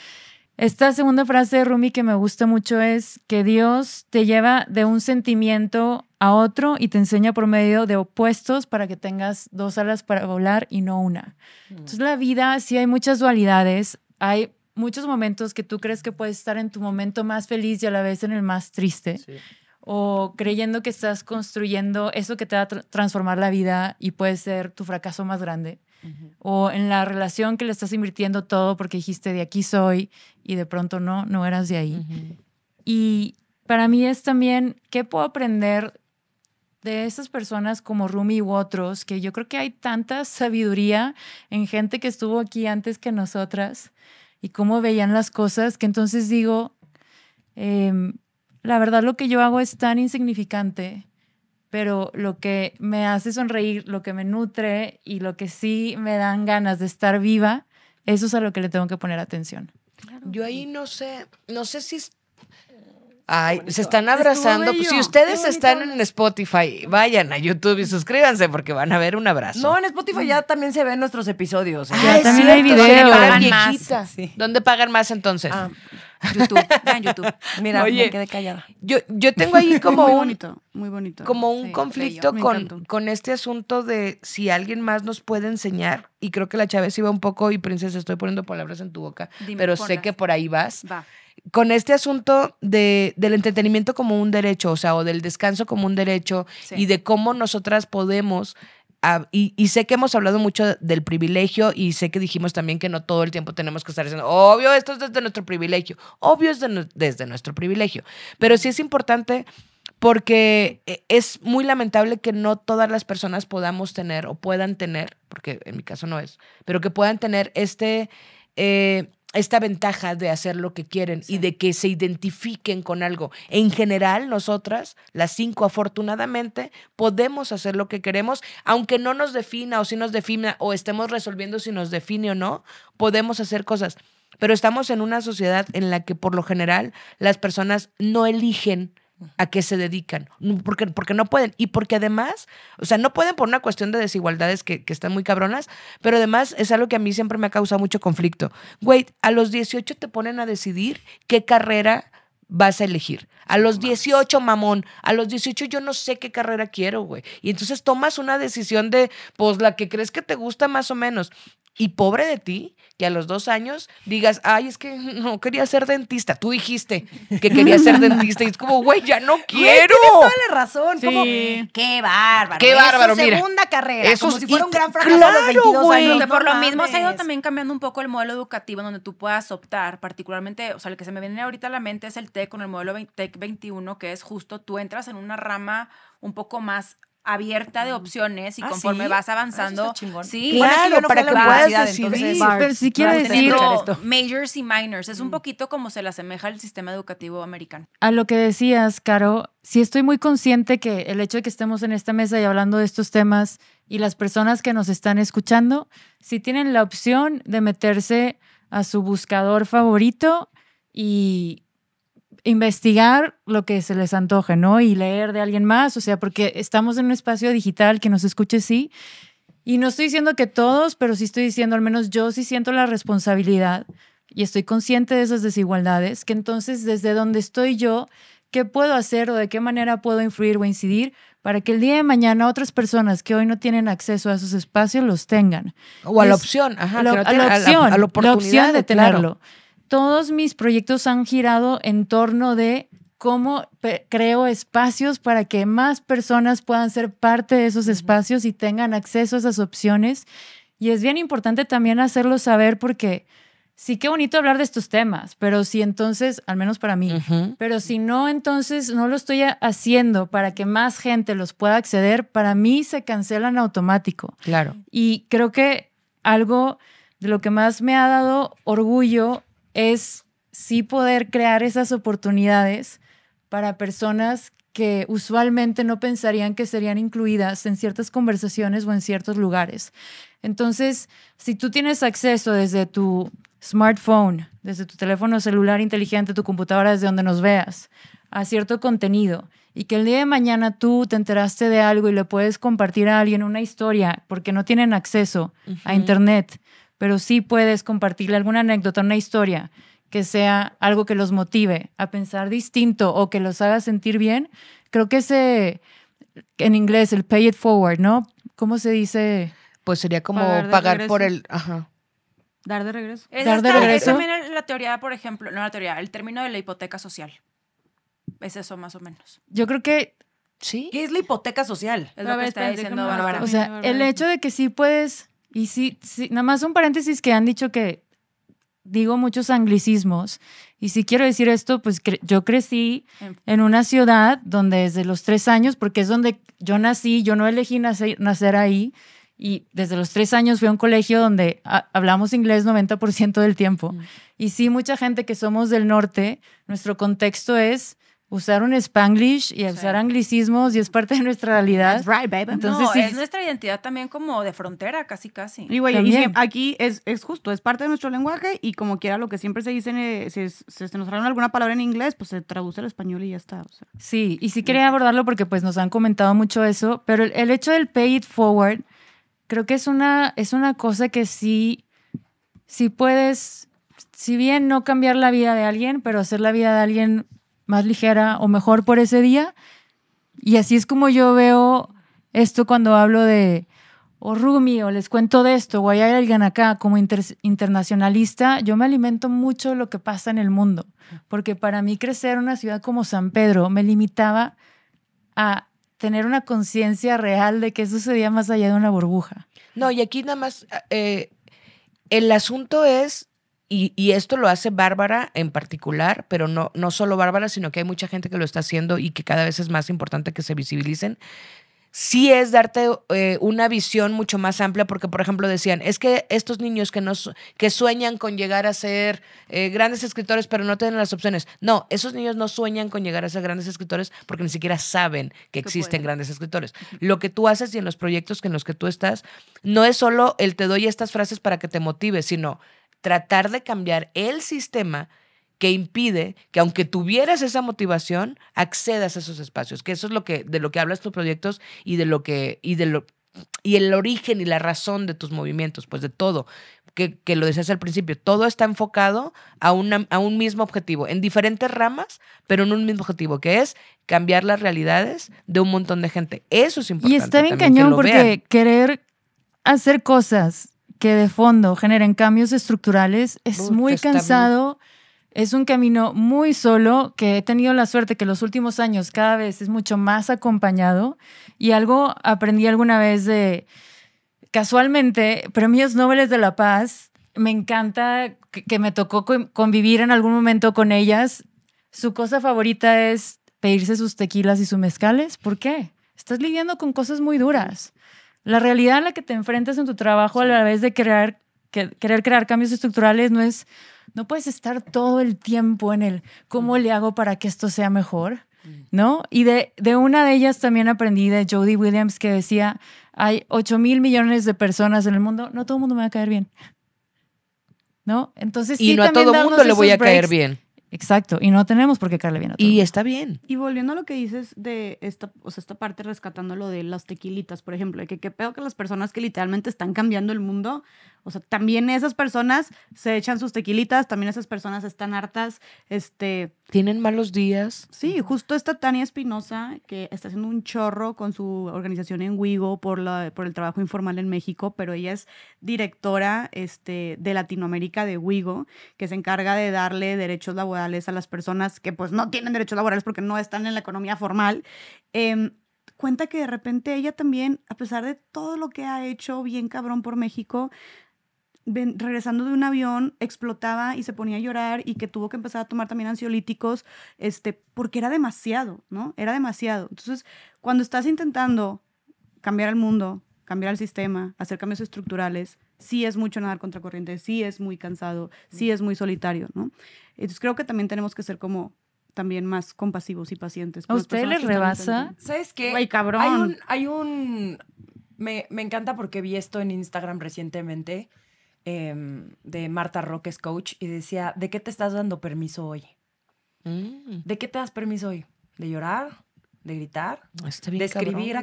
Esta segunda frase de Rumi que me gusta mucho es que Dios te lleva de un sentimiento a otro y te enseña por medio de opuestos para que tengas dos alas para volar y no una. Mm. Entonces la vida sí hay muchas dualidades, hay muchos momentos que tú crees que puedes estar en tu momento más feliz y a la vez en el más triste. O creyendo que estás construyendo eso que te va a transformar la vida y puede ser tu fracaso más grande o en la relación que le estás invirtiendo todo porque dijiste de aquí soy y de pronto no, no eras de ahí. Y para mí es también, ¿qué puedo aprender de esas personas como Rumi u otros? Que yo creo que hay tanta sabiduría en gente que estuvo aquí antes que nosotras y cómo veían las cosas, que entonces digo, em, la verdad lo que yo hago es tan insignificante pero lo que me hace sonreír, lo que me nutre y lo que sí me dan ganas de estar viva, eso es a lo que le tengo que poner atención. Yo ahí no sé, no sé si... Ay, se están abrazando. Pues, si ustedes están en Spotify, vayan a YouTube y suscríbanse porque van a ver un abrazo. No, en Spotify ya también se ven nuestros episodios. ¿eh? ya ah, también hay videos. Donde pagan, más entonces? Ah. YouTube, Mira, me quedé callada. Yo, tengo ahí como un. Bonito, muy bonito. Como un conflicto con, con, este asunto de si alguien más nos puede enseñar. Y creo que la Chávez iba un poco, y princesa, estoy poniendo palabras en tu boca, pero sé que por ahí vas. Con este asunto de, del entretenimiento como un derecho, o sea, o del descanso como un derecho, y de cómo nosotras podemos y, sé que hemos hablado mucho del privilegio y sé que dijimos también que no todo el tiempo tenemos que estar diciendo, obvio, esto es desde nuestro privilegio, obvio es desde nuestro privilegio, pero sí es importante porque eh, es muy lamentable que no todas las personas podamos tener o puedan tener, porque en mi caso no es, pero que puedan tener este... Eh, esta ventaja de hacer lo que quieren y de que se identifiquen con algo. En general, nosotras, las cinco afortunadamente, podemos hacer lo que queremos, aunque no nos defina o si nos defina o estemos resolviendo si nos define o no, podemos hacer cosas. Pero estamos en una sociedad en la que por lo general las personas no eligen a qué se dedican, porque, porque no pueden. Y porque además, o sea, no pueden por una cuestión de desigualdades que, que están muy cabronas, pero además es algo que a mí siempre me ha causado mucho conflicto. Güey, a los 18 te ponen a decidir qué carrera vas a elegir. A los 18, mamón, a los 18 yo no sé qué carrera quiero, güey. Y entonces tomas una decisión de, pues, la que crees que te gusta más o menos. Y pobre de ti que a los dos años digas, ay, es que no quería ser dentista. Tú dijiste que quería ser dentista y es como, güey, ya no quiero. tienes toda la razón. qué bárbaro. Qué bárbaro, es segunda carrera. como si fuera un gran fracaso por lo mismo se ha ido también cambiando un poco el modelo educativo donde tú puedas optar, particularmente, o sea, lo que se me viene ahorita a la mente es el TEC con el modelo TEC e 21, que es justo tú entras en una rama un poco más abierta de mm. opciones y ah, conforme vas ah, avanzando. Sí, claro, para que puedas sí, pero si quiero decir majors y minors, es un mm. poquito como se le asemeja al sistema educativo americano. A lo que decías, Caro, sí estoy muy consciente que el hecho de que estemos en esta mesa y hablando de estos temas y las personas que nos están escuchando, si sí tienen la opción de meterse a su buscador favorito y investigar lo que se les antoje, ¿no? Y leer de alguien más, o sea, porque estamos en un espacio digital que nos escuche, sí. Y no estoy diciendo que todos, pero sí estoy diciendo, al menos yo sí siento la responsabilidad y estoy consciente de esas desigualdades, que entonces desde donde estoy yo, ¿qué puedo hacer o de qué manera puedo influir o incidir para que el día de mañana otras personas que hoy no tienen acceso a esos espacios los tengan? O a la opción, a, la opción a, la, oportunidad de tenerlo todos mis proyectos han girado en torno de cómo creo espacios para que más personas puedan ser parte de esos espacios y tengan acceso a esas opciones. Y es bien importante también hacerlo saber porque sí qué bonito hablar de estos temas, pero si entonces, al menos para mí, pero si no, entonces no lo estoy haciendo para que más gente los pueda acceder, para mí se cancelan automático. Claro. Y creo que algo de lo que más me ha dado orgullo es sí poder crear esas oportunidades para personas que usualmente no pensarían que serían incluidas en ciertas conversaciones o en ciertos lugares. Entonces, si tú tienes acceso desde tu smartphone, desde tu teléfono celular inteligente, tu computadora, desde donde nos veas, a cierto contenido y que el día de mañana tú te enteraste de algo y le puedes compartir a alguien una historia porque no tienen acceso a Internet pero sí puedes compartirle alguna anécdota, una historia que sea algo que los motive a pensar distinto o que los haga sentir bien. Creo que ese, en inglés, el pay it forward, ¿no? ¿Cómo se dice? Pues sería como pagar, por el... Ajá. Dar de regreso. Dar de regreso. Es también la teoría, por ejemplo, no la teoría, el término de la hipoteca social. Es eso más o menos. Yo creo que ¿Sí? ¿Qué es la hipoteca social? Es lo que está diciendo Bárbara. O sea, el hecho de que sí puedes y sí, nada más un paréntesis que han dicho que digo muchos anglicismos. Y si quiero decir esto, pues yo crecí en una ciudad donde desde los tres años, porque es donde yo nací, yo no elegí nacer, ahí. Y desde los tres años fui a un colegio donde hablamos inglés 90% del tiempo. Mm. Y sí, mucha gente que somos del norte, nuestro contexto es usar un spanglish y usar anglicismos y es parte de nuestra realidad. Entonces, es nuestra identidad también como de frontera, casi, casi. Y, aquí es, justo, es parte de nuestro lenguaje y como quiera lo que siempre se dice, eh, si, se nos trae alguna palabra en inglés, pues se traduce al español y ya está. Sí, y sí quería abordarlo porque pues nos han comentado mucho eso, pero el, hecho del pay it forward, creo que es una, es una cosa que sí, sí puedes, si bien no cambiar la vida de alguien, pero hacer la vida de alguien más ligera o mejor por ese día. Y así es como yo veo esto cuando hablo de, o oh, Rumi, o les cuento de esto, o hay alguien acá, como internacionalista, yo me alimento mucho lo que pasa en el mundo, porque para mí crecer en una ciudad como San Pedro me limitaba a tener una conciencia real de qué sucedía más allá de una burbuja. No, y aquí nada más, eh, el asunto es y, esto lo hace Bárbara en particular, pero no, no solo Bárbara, sino que hay mucha gente que lo está haciendo y que cada vez es más importante que se visibilicen. Sí es darte eh, una visión mucho más amplia, porque por ejemplo decían, es que estos niños que, nos, que sueñan con llegar a ser eh, grandes escritores, pero no tienen las opciones. No, esos niños no sueñan con llegar a ser grandes escritores porque ni siquiera saben que existen grandes escritores. Lo que tú haces y en los proyectos en los que tú estás, no es solo el te doy estas frases para que te motive, sino tratar de cambiar el sistema que impide que aunque tuvieras esa motivación, accedas a esos espacios, que eso es lo que de lo que hablas tus proyectos y de lo que y de lo y el origen y la razón de tus movimientos, pues de todo. Que, lo decías al principio, todo está enfocado a, a un mismo objetivo, en diferentes ramas, pero en un mismo objetivo, que es cambiar las realidades de un montón de gente. Eso es importante. Y está bien cañón porque querer hacer cosas que de fondo generen cambios estructurales es muy cansado. Es un camino muy solo que he tenido la suerte que los últimos años cada vez es mucho más acompañado y algo aprendí alguna vez de casualmente premios Nobel de la Paz. Me encanta que me tocó convivir en algún momento con ellas. Su cosa favorita es pedirse sus tequilas y sus mezcales. ¿Por qué? Estás lidiando con cosas muy duras. La realidad en la que te enfrentas en tu trabajo a la vez de crear, querer crear cambios estructurales no es, no puedes estar todo el tiempo en el cómo mm. le hago para que esto sea mejor, mm. ¿no? Y de, de una de ellas también aprendí de Jody Williams que decía, hay 8 mil millones de personas en el mundo, no todo el mundo me va a caer bien. ¿No? Entonces, y no a todo el mundo le voy a caer bien. Exacto, y no tenemos por qué caerle bien a Y está bien. Y volviendo a lo que dices de esta, o sea, esta parte rescatando lo de las tequilitas, por ejemplo, de que qué peor que las personas que literalmente están cambiando el mundo, o sea, también esas personas se echan sus tequilitas, también esas personas están hartas, este... Tienen malos días. Sí, justo esta Tania Espinosa, que está haciendo un chorro con su organización en Wigo por, la, por el trabajo informal en México, pero ella es directora este, de Latinoamérica de Wigo, que se encarga de darle derechos laborales a las personas que pues no tienen derechos laborales porque no están en la economía formal. Em, cuenta que de repente ella también, a pesar de todo lo que ha hecho bien cabrón por México, regresando de un avión explotaba y se ponía a llorar y que tuvo que empezar a tomar también ansiolíticos, este, porque era demasiado, ¿no? Era demasiado. Entonces, cuando estás intentando cambiar el mundo, cambiar el sistema, hacer cambios estructurales, sí es mucho nadar contra corriente, sí es muy cansado, sí es muy solitario, ¿no? Entonces creo que también tenemos que ser como también más compasivos y pacientes. ¿A ustedes les rebasa? ¿Sabes qué? cabrón. Hay un... Me, me encanta porque vi esto en Instagram recientemente Em, de Marta Roques Coach y decía, ¿de qué te estás dando permiso hoy? Mm. ¿De qué te das permiso hoy? ¿De llorar? ¿De gritar? ¿De escribir?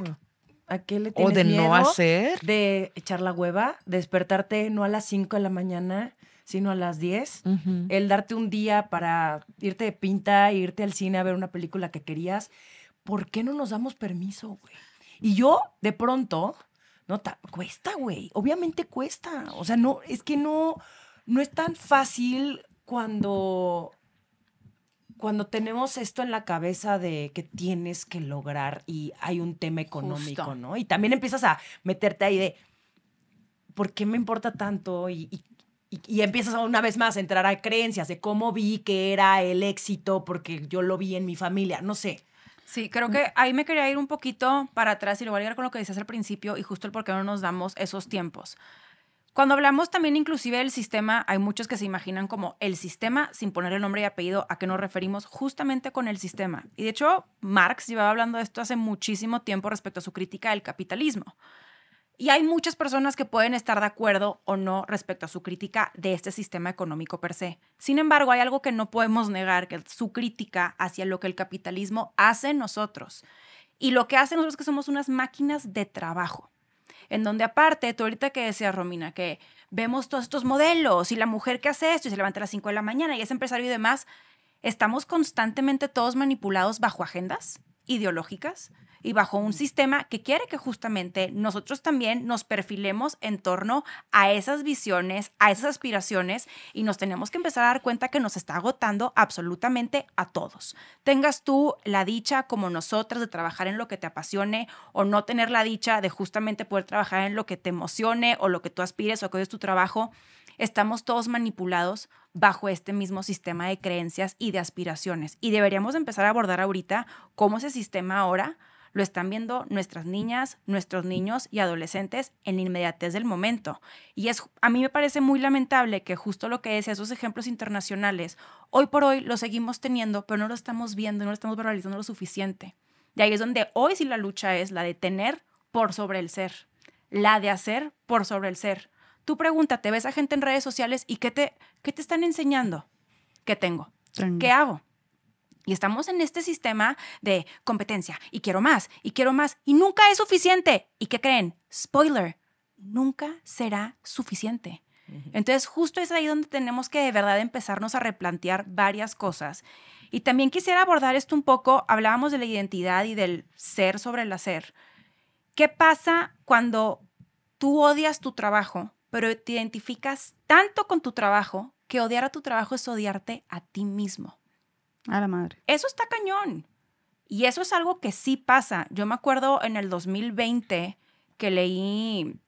a, qué le tienes ¿O de no hacer? ¿De echar la hueva? despertarte no a las 5 de la mañana? sino a las 10. El darte un día para irte de pinta, irte al cine a ver una película que querías. ¿Por qué no nos damos permiso, güey? Y yo, de pronto, cuesta, güey. Obviamente cuesta. O sea, no, es que no, no es tan fácil cuando, cuando tenemos esto en la cabeza de que tienes que lograr y hay un tema económico, ¿no? Y también empiezas a meterte ahí de, ¿por qué me importa tanto? Y, y, y, empiezas una vez más a entrar a creencias de cómo vi que era el éxito porque yo lo vi en mi familia, no sé. Sí, creo mm. que ahí me quería ir un poquito para atrás y lo voy a con lo que decías al principio y justo el por qué no nos damos esos tiempos. Cuando hablamos también inclusive del sistema, hay muchos que se imaginan como el sistema sin poner el nombre y apellido a qué nos referimos justamente con el sistema. Y de hecho, Marx llevaba hablando de esto hace muchísimo tiempo respecto a su crítica del capitalismo. Y hay muchas personas que pueden estar de acuerdo o no respecto a su crítica de este sistema económico per se. Sin embargo, hay algo que no podemos negar, que es su crítica hacia lo que el capitalismo hace en nosotros. Y lo que hace nosotros es que somos unas máquinas de trabajo. En donde aparte, tú ahorita que decías, Romina, que vemos todos estos modelos y la mujer que hace esto y se levanta a las 5 de la mañana y es empresario y demás, ¿estamos constantemente todos manipulados bajo agendas? ideológicas y bajo un sistema que quiere que justamente nosotros también nos perfilemos en torno a esas visiones, a esas aspiraciones y nos tenemos que empezar a dar cuenta que nos está agotando absolutamente a todos. Tengas tú la dicha como nosotras de trabajar en lo que te apasione o no tener la dicha de justamente poder trabajar en lo que te emocione o lo que tú aspires o que es tu trabajo, estamos todos manipulados bajo este mismo sistema de creencias y de aspiraciones. Y deberíamos empezar a abordar ahorita cómo ese sistema ahora lo están viendo nuestras niñas, nuestros niños y adolescentes en la inmediatez del momento. Y a mí me parece muy lamentable que justo lo que es esos ejemplos internacionales, hoy por hoy lo seguimos teniendo, pero no lo estamos viendo, no lo estamos verbalizando lo suficiente. De ahí es donde hoy sí la lucha es la de tener por sobre el ser, la de hacer por sobre el ser, Tú pregúntate, ves a gente en redes sociales y ¿qué te, qué te están enseñando? ¿Qué tengo? Tengo. ¿Qué hago? Y estamos en este sistema de competencia y quiero más y quiero más y nunca es suficiente. ¿Y qué creen? Spoiler, nunca será suficiente. Entonces, justo es ahí donde tenemos que de verdad empezarnos a replantear varias cosas. Y también quisiera abordar esto un poco, hablábamos de la identidad y del ser sobre el hacer. ¿Qué pasa cuando tú odias tu trabajo pero te identificas tanto con tu trabajo que odiar a tu trabajo es odiarte a ti mismo. A la madre. Eso está cañón. Y eso es algo que sí pasa. Yo me acuerdo en el 2020 que leí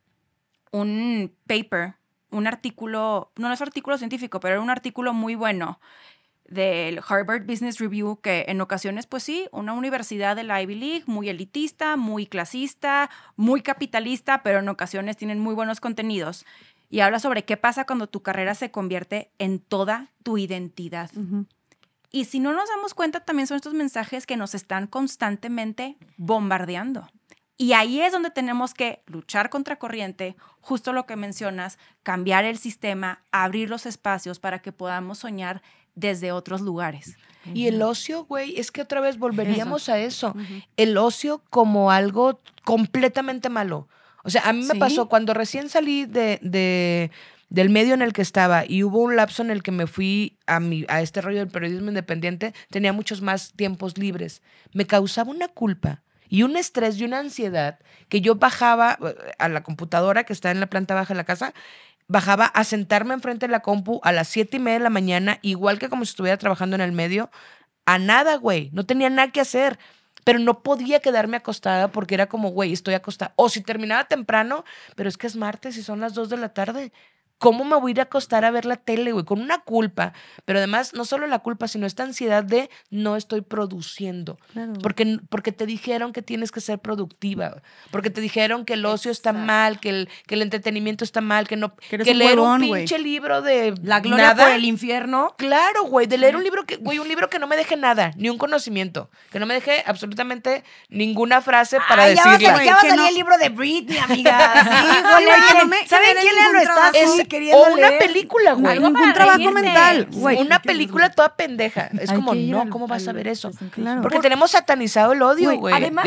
un paper, un artículo, no es artículo científico, pero era un artículo muy bueno del Harvard Business Review que en ocasiones, pues sí, una universidad de la Ivy League muy elitista, muy clasista, muy capitalista, pero en ocasiones tienen muy buenos contenidos. Y habla sobre qué pasa cuando tu carrera se convierte en toda tu identidad. Y si no nos damos cuenta, también son estos mensajes que nos están constantemente bombardeando. Y ahí es donde tenemos que luchar contra corriente, justo lo que mencionas, cambiar el sistema, abrir los espacios para que podamos soñar desde otros lugares. Y el ocio, güey, es que otra vez volveríamos a eso. El ocio como algo completamente malo. O sea, a mí me pasó cuando recién salí de, del medio en el que estaba y hubo un lapso en el que me fui a, mi, a este rollo del periodismo independiente, tenía muchos más tiempos libres. Me causaba una culpa y un estrés y una ansiedad que yo bajaba eh, a la computadora que está en la planta baja de la casa bajaba a sentarme enfrente de la compu a las siete y media de la mañana, igual que como si estuviera trabajando en el medio, a nada, güey. No tenía nada que hacer. Pero no podía quedarme acostada porque era como, güey, estoy acostada. O si terminaba temprano, pero es que es martes y son las dos de la tarde. ¿cómo me voy a ir a acostar a ver la tele, güey? Con una culpa, pero además no solo la culpa, sino esta ansiedad de no estoy produciendo. Porque, porque te dijeron que tienes que ser productiva, porque te dijeron que el ocio está mal, que el, que el entretenimiento está mal, que no... Que, que leer un pinche libro de... La gloria el infierno. Claro, güey, de leer un libro que, güey, un libro que no me deje nada, ni un conocimiento, que no me deje absolutamente ninguna frase para Ya va a salir, el libro de Britney, amiga. quién le lo o una película, güey. Un trabajo mental, Una película toda pendeja. Es como, no, ¿cómo vas a ver eso? Porque tenemos satanizado el odio, güey. Además,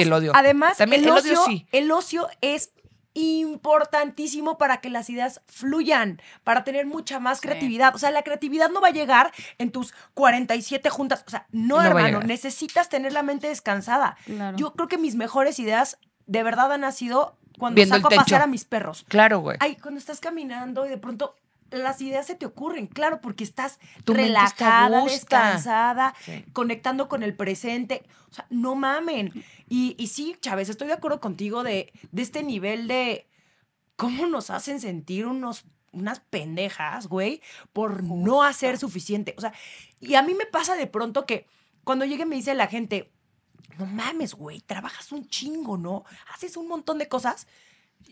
El ocio, es importantísimo para que las ideas fluyan, para tener mucha más creatividad. O sea, la creatividad no va a llegar en tus 47 juntas. O sea, No hermano, necesitas tener la mente descansada. Yo creo que mis mejores ideas de verdad han nacido cuando saco a pasar a mis perros. Claro, güey. Ay, cuando estás caminando y de pronto las ideas se te ocurren, claro, porque estás relajada, descansada, conectando con el presente. O sea, no mamen. Y, sí, Chávez, estoy de acuerdo contigo de, de este nivel de cómo nos hacen sentir unos unas pendejas, güey, por no hacer suficiente. O sea, y a mí me pasa de pronto que cuando llegue me dice la gente, no mames, güey, trabajas un chingo, ¿no? Haces un montón de cosas.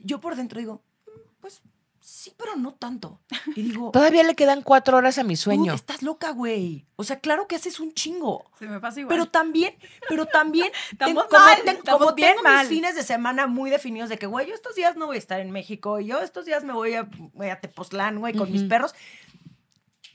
Yo por dentro digo, mm, pues sí, pero no tanto. Y digo, todavía le quedan cuatro horas a mi sueño. estás loca, güey. O sea, claro que haces un chingo. Se me pasa igual. Pero también, pero también, tengo, como, tengo mis fines de semana muy definidos de que, güey, yo estos días no voy a estar en México, yo estos días me voy a, voy a Tepoztlán, güey, con mis perros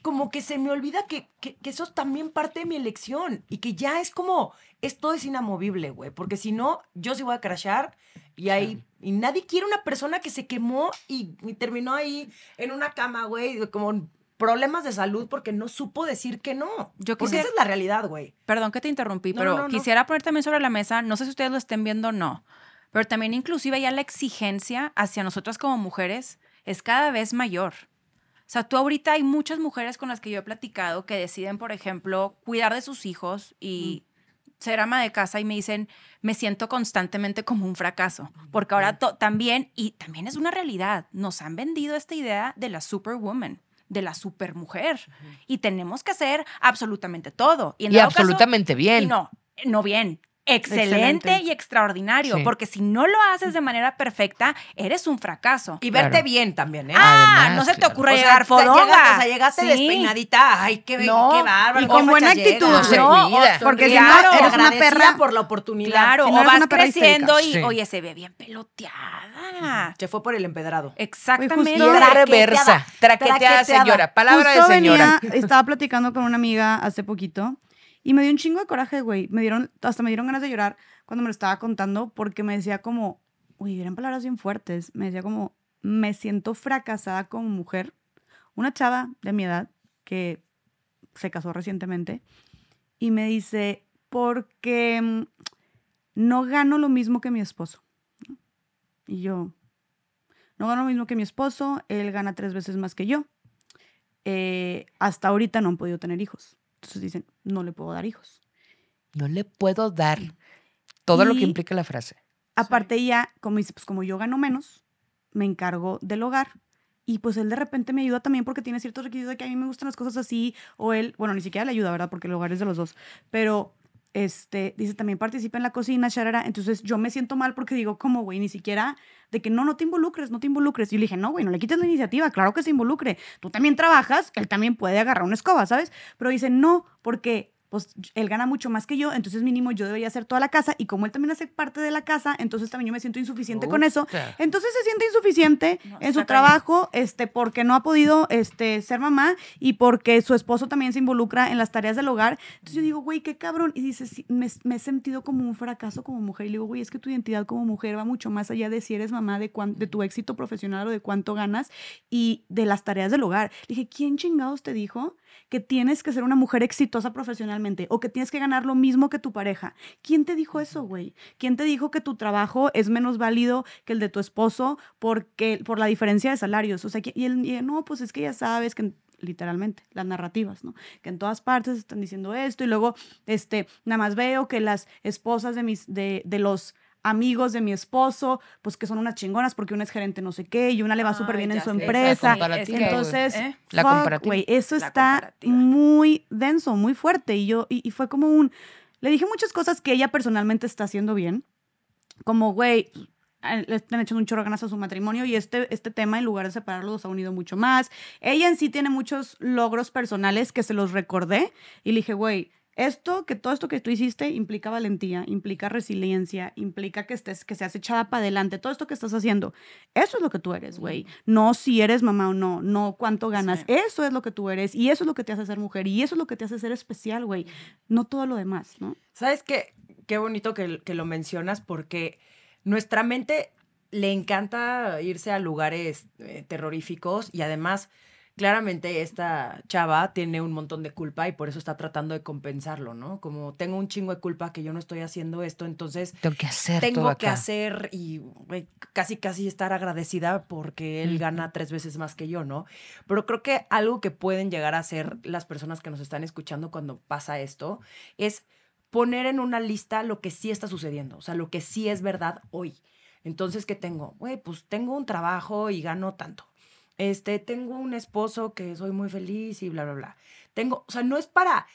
como que se me olvida que, eso también parte de mi elección y que ya es como, esto es inamovible, güey, porque si no, yo sí voy a crashar y ahí, y nadie quiere una persona que se quemó y, terminó ahí en una cama, güey, como problemas de salud porque no supo decir que no. Yo quisiera, esa es la realidad, güey. Perdón que te interrumpí, pero quisiera poner también sobre la mesa, no sé si ustedes lo estén viendo o no, pero también inclusive ya la exigencia hacia nosotras como mujeres es cada vez mayor. O sea, tú ahorita hay muchas mujeres con las que yo he platicado que deciden, por ejemplo, cuidar de sus hijos y mm. ser ama de casa y me dicen, me siento constantemente como un fracaso, porque ahora también, y también es una realidad, nos han vendido esta idea de la superwoman de la supermujer y tenemos que hacer absolutamente todo y, en absolutamente bien. Y no, no bien. Excelente, y extraordinario, porque si no lo haces de manera perfecta, eres un fracaso. Y verte bien también, ¿eh? Ah, no se te ocurra ocurre llegar fodonga. o llegaste despeinadita, ay, qué, qué bárbaro. Y con buena actitud, porque si no, eres una perra por la oportunidad. Claro, no o vas creciendo y, oye, se ve bien peloteada. Se fue por el empedrado. Exactamente. Y traqueteada, reversa, traqueteada, señora, palabra de señora. estaba platicando con una amiga hace poquito y me dio un chingo de coraje, güey. Me dieron, hasta me dieron ganas de llorar cuando me lo estaba contando porque me decía como, uy, eran palabras bien fuertes. Me decía como, me siento fracasada como mujer. Una chava de mi edad que se casó recientemente y me dice, porque mm, no gano lo mismo que mi esposo. Y yo, no gano lo mismo que mi esposo, él gana tres veces más que yo. Eh, hasta ahorita no han podido tener hijos. Entonces dicen, no le puedo dar hijos. No le puedo dar. Todo lo que implica la frase. Aparte ya, como dice, pues como yo gano menos, me encargo del hogar. Y pues él de repente me ayuda también porque tiene ciertos requisitos de que a mí me gustan las cosas así. O él, bueno, ni siquiera le ayuda, ¿verdad? Porque el hogar es de los dos. Pero este, dice también participa en la cocina, charara. Entonces yo me siento mal porque digo, ¿cómo, güey, ni siquiera de que no, no te involucres, no te involucres. Y yo le dije, no, güey, no le quites la iniciativa, claro que se involucre. Tú también trabajas, él también puede agarrar una escoba, ¿sabes? Pero dice, no, porque pues él gana mucho más que yo, entonces mínimo yo debería hacer toda la casa y como él también hace parte de la casa, entonces también yo me siento insuficiente con eso. Entonces se siente insuficiente en su trabajo, este, porque no ha podido este, ser mamá y porque su esposo también se involucra en las tareas del hogar. Entonces yo digo, güey, qué cabrón. Y dice, me, he sentido como un fracaso como mujer. Y le digo, güey, es que tu identidad como mujer va mucho más allá de si eres mamá, de, de tu éxito profesional o de cuánto ganas y de las tareas del hogar. Le dije, ¿quién chingados te dijo que tienes que ser una mujer exitosa profesionalmente o que tienes que ganar lo mismo que tu pareja. ¿Quién te dijo eso, güey? ¿Quién te dijo que tu trabajo es menos válido que el de tu esposo porque, por la diferencia de salarios? O sea, y, él, y no, pues es que ya sabes que literalmente, las narrativas, ¿no? Que en todas partes están diciendo esto y luego, este, nada más veo que las esposas de mis, de, de los amigos de mi esposo, pues que son unas chingonas porque una es gerente no sé qué y una le va súper bien en su empresa. Entonces, ¿Eh? la fuck, eso está muy denso, muy fuerte. Y yo, y, fue como un, le dije muchas cosas que ella personalmente está haciendo bien, como, güey, le están echando un chorro ganas a su matrimonio y este, este tema, en lugar de separarlos, los ha unido mucho más. Ella en sí tiene muchos logros personales que se los recordé y le dije, güey, esto, que todo esto que tú hiciste implica valentía, implica resiliencia, implica que estés, que seas echada para adelante, todo esto que estás haciendo. Eso es lo que tú eres, güey. No si eres mamá o no, no cuánto ganas. Eso es lo que tú eres y eso es lo que te hace ser mujer y eso es lo que te hace ser especial, güey. No todo lo demás, ¿no? ¿Sabes qué? Qué bonito que, que lo mencionas porque nuestra mente le encanta irse a lugares eh, terroríficos y además claramente esta chava tiene un montón de culpa y por eso está tratando de compensarlo, ¿no? Como tengo un chingo de culpa que yo no estoy haciendo esto, entonces tengo que hacer, que hacer y casi casi estar agradecida porque él gana tres veces más que yo, ¿no? Pero creo que algo que pueden llegar a hacer las personas que nos están escuchando cuando pasa esto es poner en una lista lo que sí está sucediendo, o sea, lo que sí es verdad hoy. Entonces, ¿qué tengo? Güey, pues tengo un trabajo y gano tanto. Este, tengo un esposo que soy muy feliz y bla, bla, bla. Tengo, o sea, no es para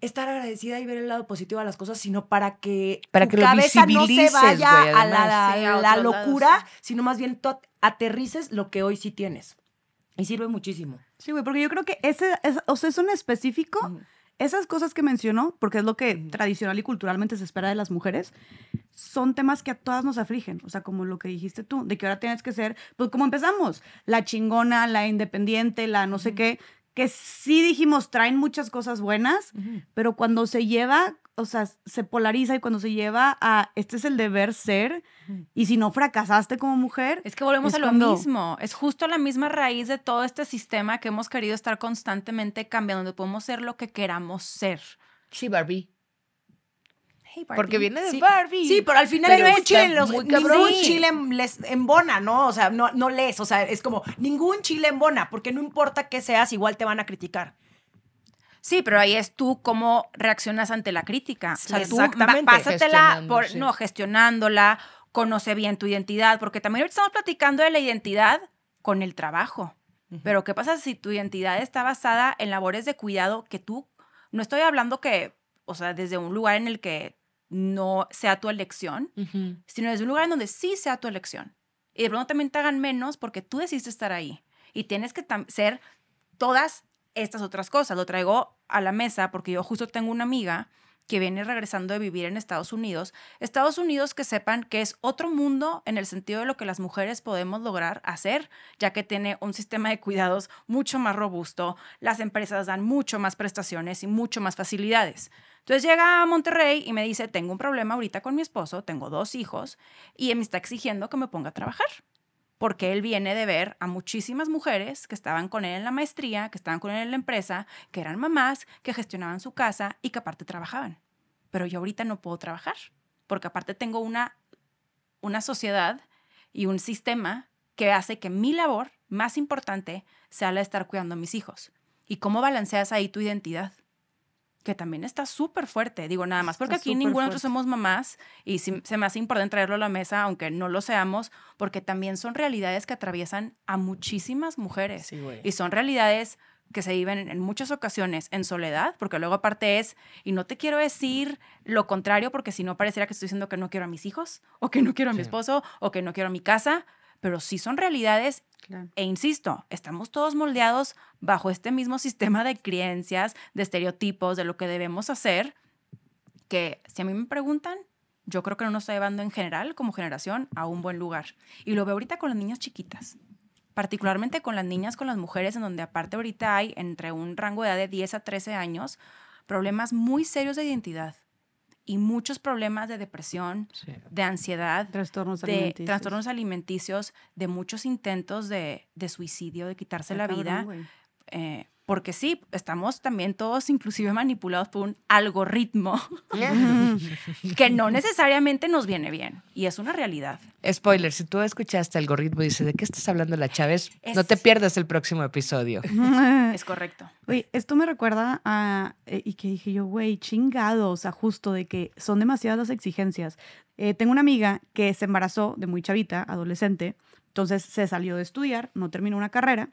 estar agradecida y ver el lado positivo de las cosas, sino para que para tu que cabeza no se vaya a la, locura, sino más bien aterrices lo que hoy sí tienes. Y sirve muchísimo. Sí, güey, porque yo creo que ese, es, o sea, es un específico. Esas cosas que mencionó, porque es lo que tradicional y culturalmente se espera de las mujeres, son temas que a todas nos afligen. O sea, como lo que dijiste tú, de que ahora tienes que ser, pues como empezamos, la chingona, la independiente, la no sé qué, que sí dijimos traen muchas cosas buenas, pero cuando se lleva, o sea, se polariza y cuando se lleva a este es el deber ser y si no fracasaste como mujer. Es que volvemos a lo mismo, es justo la misma raíz de todo este sistema que hemos querido estar constantemente cambiando, podemos ser lo que queramos ser. Sí, Barbie. Porque viene de Barbie. Sí, pero al final pero ningún chile, los, ningún chile les embona, ¿no? O sea, no, no lees. O sea, es como ningún chile embona, porque no importa qué seas, igual te van a criticar. Sí, pero ahí es tú cómo reaccionas ante la crítica. o sea, tú pásatela por, no, gestionándola, conoce bien tu identidad, porque también estamos platicando de la identidad con el trabajo. Pero ¿qué pasa si tu identidad está basada en labores de cuidado que tú, no estoy hablando que, o sea, desde un lugar en el que no sea tu elección, sino desde un lugar en donde sí sea tu elección. Y de pronto también te hagan menos porque tú decidiste estar ahí. Y tienes que ser todas estas otras cosas. Lo traigo a la mesa porque yo justo tengo una amiga que viene regresando de vivir en Estados Unidos. Estados Unidos que sepan que es otro mundo en el sentido de lo que las mujeres podemos lograr hacer, ya que tiene un sistema de cuidados mucho más robusto, las empresas dan mucho más prestaciones y mucho más facilidades. Entonces llega a Monterrey y me dice, tengo un problema ahorita con mi esposo, tengo dos hijos y me está exigiendo que me ponga a trabajar porque él viene de ver a muchísimas mujeres que estaban con él en la maestría, que estaban con él en la empresa, que eran mamás, que gestionaban su casa y que aparte trabajaban. Pero yo ahorita no puedo trabajar, porque aparte tengo una, una sociedad y un sistema que hace que mi labor más importante sea la de estar cuidando a mis hijos. ¿Y cómo balanceas ahí tu identidad? que también está súper fuerte. Digo, nada más porque aquí ninguno de nosotros somos mamás y se me hace importante traerlo a la mesa, aunque no lo seamos, porque también son realidades que atraviesan a muchísimas mujeres. y son realidades que se viven en muchas ocasiones en soledad, porque luego aparte es, y no te quiero decir lo contrario, porque si no pareciera que estoy diciendo que no quiero a mis hijos, o que no quiero a mi esposo, o que no quiero a mi casa, pero sí son realidades. E insisto, estamos todos moldeados bajo este mismo sistema de creencias, de estereotipos, de lo que debemos hacer, que si a mí me preguntan, yo creo que no nos está llevando en general como generación a un buen lugar. Y lo veo ahorita con las niñas chiquitas, particularmente con las niñas, con las mujeres, en donde aparte ahorita hay entre un rango de edad de 10 a 13 años problemas muy serios de identidad y muchos problemas de depresión, de ansiedad, trastornos de alimenticios. trastornos alimenticios, de muchos intentos de, suicidio, de quitarse la vida porque sí, estamos también todos inclusive manipulados por un algoritmo que no necesariamente nos viene bien y es una realidad. Spoiler, si tú escuchaste algoritmo y dices, ¿de qué estás hablando la Chávez? No te pierdas el próximo episodio. es correcto. Oye, esto me recuerda a, eh, y que dije yo, güey, chingados, o sea, justo de que son demasiadas las exigencias. Eh, tengo una amiga que se embarazó de muy chavita, adolescente, entonces se salió de estudiar, no terminó una carrera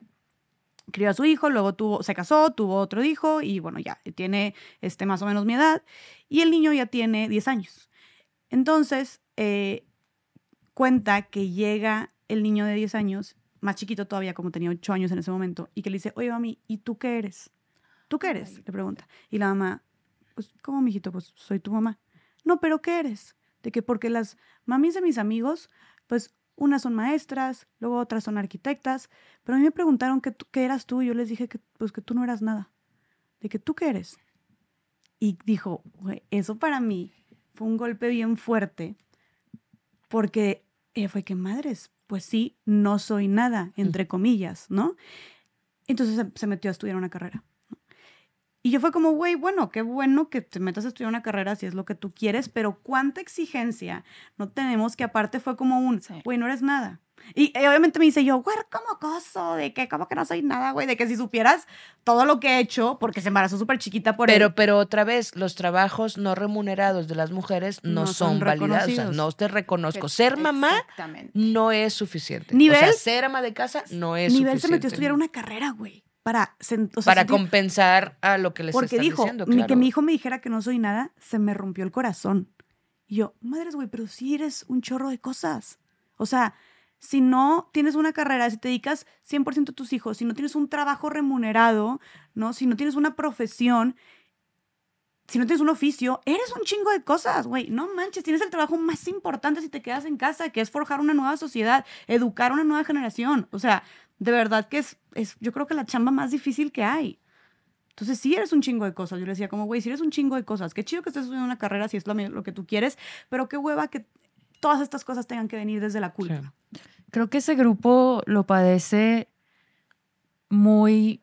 crió a su hijo, luego tuvo, se casó, tuvo otro hijo y bueno, ya tiene este, más o menos mi edad y el niño ya tiene 10 años. Entonces, eh, cuenta que llega el niño de 10 años, más chiquito todavía, como tenía 8 años en ese momento, y que le dice, oye, mami, ¿y tú qué eres? ¿Tú qué eres? le pregunta. Y la mamá, pues, ¿cómo, mijito? Pues soy tu mamá. No, pero ¿qué eres? De que porque las mamis de mis amigos, pues unas son maestras, luego otras son arquitectas, pero a mí me preguntaron qué, qué eras tú y yo les dije que, pues, que tú no eras nada, de que tú qué eres. Y dijo, eso para mí fue un golpe bien fuerte, porque ella eh, fue que madres, pues sí, no soy nada, entre comillas, ¿no? Entonces se metió a estudiar una carrera. Y yo fue como, güey, bueno, qué bueno que te metas a estudiar una carrera si es lo que tú quieres, pero cuánta exigencia no tenemos que aparte fue como un, güey, no eres nada. Y eh, obviamente me dice yo, güey, ¿cómo acoso? De que, ¿cómo que no soy nada, güey? De que si supieras todo lo que he hecho, porque se embarazó súper chiquita por pero, Pero otra vez, los trabajos no remunerados de las mujeres no, son, validados. no te reconozco. ser mamá no es suficiente. ¿Nivel? O sea, ser ama de casa no es nivel suficiente. Nivel se metió a estudiar una carrera, güey para, compensar a lo que les porque dijo, diciendo. que mi hijo me dijera que no soy nada, se me rompió el corazón. Y yo, madres, güey, pero sí eres un chorro de cosas. O sea, si no tienes una carrera, si te dedicas 100% a tus hijos, si no tienes un trabajo remunerado, ¿no? Si no tienes una profesión, si no tienes un oficio, eres un chingo de cosas, güey. No manches, tienes el trabajo más importante si te quedas en casa, que es forjar una nueva sociedad, educar a una nueva generación. O sea, de verdad que es es yo creo que la chamba más difícil que hay. Entonces, si eres un chingo de cosas. Yo le decía como, güey, si eres un chingo de cosas, qué chido que estés en una carrera si es lo, que tú quieres, pero qué hueva que todas estas cosas tengan que venir desde la culpa. Creo que ese grupo lo padece muy,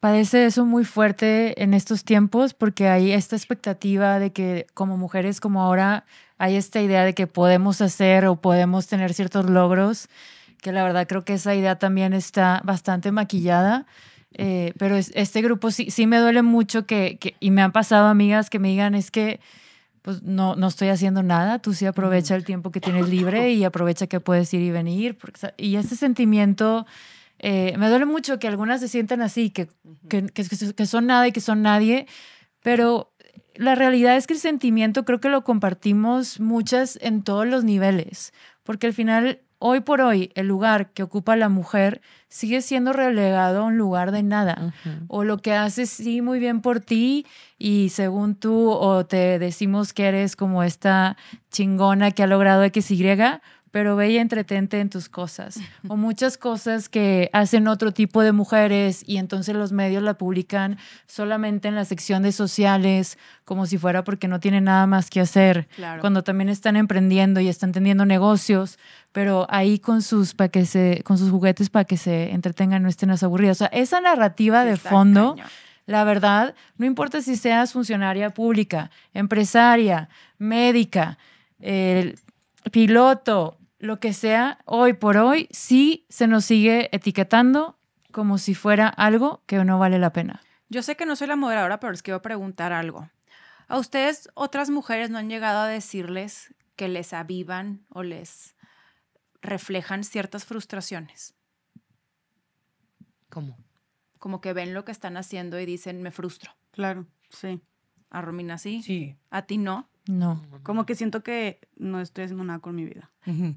padece eso muy fuerte en estos tiempos porque hay esta expectativa de que como mujeres como ahora hay esta idea de que podemos hacer o podemos tener ciertos logros que la verdad creo que esa idea también está bastante maquillada. Eh, pero este grupo sí, sí me duele mucho que, y me han pasado amigas que me digan, es que pues no, no estoy haciendo nada, tú sí aprovecha el tiempo que tienes libre y aprovecha que puedes ir y venir. Porque, y ese sentimiento, eh, me duele mucho que algunas se sientan así, que, que, que son nada y que son nadie, pero la realidad es que el sentimiento creo que lo compartimos muchas en todos los niveles, porque al final Hoy por hoy, el lugar que ocupa la mujer sigue siendo relegado a un lugar de nada. O lo que haces, sí, muy bien por ti, y según tú, o te decimos que eres como esta chingona que ha logrado XY, pero ve y entretente en tus cosas. O muchas cosas que hacen otro tipo de mujeres y entonces los medios la publican solamente en la sección de sociales, como si fuera porque no tienen nada más que hacer. Cuando también están emprendiendo y están teniendo negocios, pero ahí con sus, para que se, con sus juguetes para que se entretengan, no estén aburridas. O sea, esa narrativa de fondo... La verdad, no importa si seas funcionaria pública, empresaria, médica, piloto, lo que sea, hoy por hoy sí se nos sigue etiquetando como si fuera algo que no vale la pena. Yo sé que no soy la moderadora, pero les quiero preguntar algo. ¿A ustedes otras mujeres no han llegado a decirles que les avivan o les reflejan ciertas frustraciones? ¿Cómo? Como que ven lo que están haciendo y dicen, me frustro. Claro, sí. ¿A Romina sí? Sí. ¿A ti no? No. Como que siento que no estoy haciendo nada con mi vida.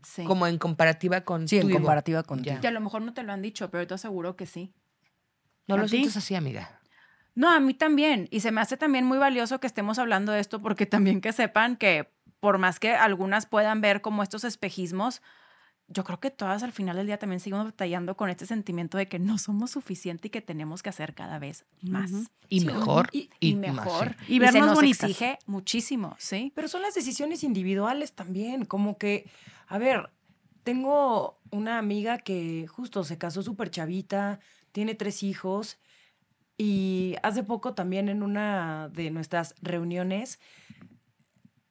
sí. Como en comparativa con Sí, en comparativa con ya. a lo mejor no te lo han dicho, pero te aseguro que sí. No lo sientes así, amiga. No, a mí también. Y se me hace también muy valioso que estemos hablando de esto porque también que sepan que por más que algunas puedan ver como estos espejismos, yo creo que todas al final del día también seguimos batallando con este sentimiento de que no somos suficiente y que tenemos que hacer cada vez más. y, mejor, y, mejor. Y, vernos nos exige muchísimo, ¿sí? Pero son las decisiones individuales también, como que, a ver, tengo una amiga que justo se casó súper chavita, tiene tres hijos y hace poco también en una de nuestras reuniones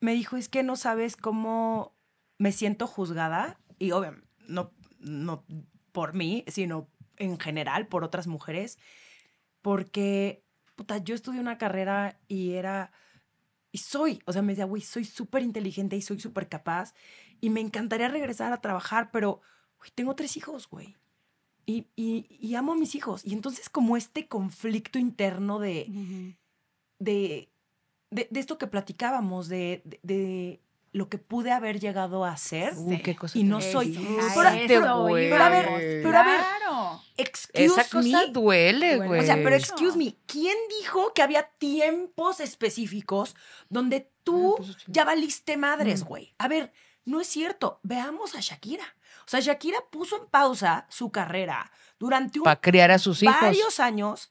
me dijo, es que no sabes cómo me siento juzgada y obviamente, no, no por mí, sino en general por otras mujeres, porque, puta, yo estudié una carrera y era, y soy, o sea, me decía, güey, soy súper inteligente y soy súper capaz y me encantaría regresar a trabajar, pero, tengo tres hijos, güey. Y, amo a mis hijos. Y entonces como este conflicto interno de, de, de, esto que platicábamos, de, lo que pude haber llegado a hacer uh, y no soy. Pero, pero, a ver, pero a ver, excuse Esa me. duele, güey. O sea, pero excuse me, ¿quién dijo que había tiempos específicos donde tú ah, pues, ya valiste madres, mm. güey? A ver, no es cierto. Veamos a Shakira. O sea, Shakira puso en pausa su carrera durante para varios años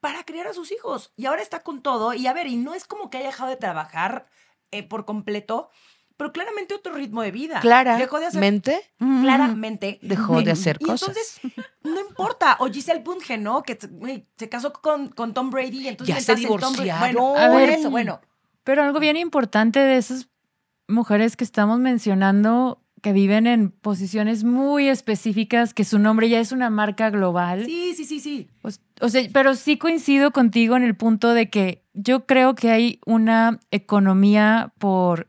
para criar a sus hijos. Y ahora está con todo. Y a ver, y no es como que haya dejado de trabajar eh, por completo, pero claramente otro ritmo de vida. Claro. Dejó de hacer. ¿Mente? Mm. Claramente. Dejó de mm. hacer y cosas. Entonces, no importa. O Giselle Punge, ¿no? Que se casó con, Tom Brady y entonces. Ya se divorciaron. Bueno, eso, bueno. Pero algo bien importante de esas mujeres que estamos mencionando que viven en posiciones muy específicas, que su nombre ya es una marca global. Sí, sí, sí, sí. Pues, o sea, pero sí coincido contigo en el punto de que yo creo que hay una economía por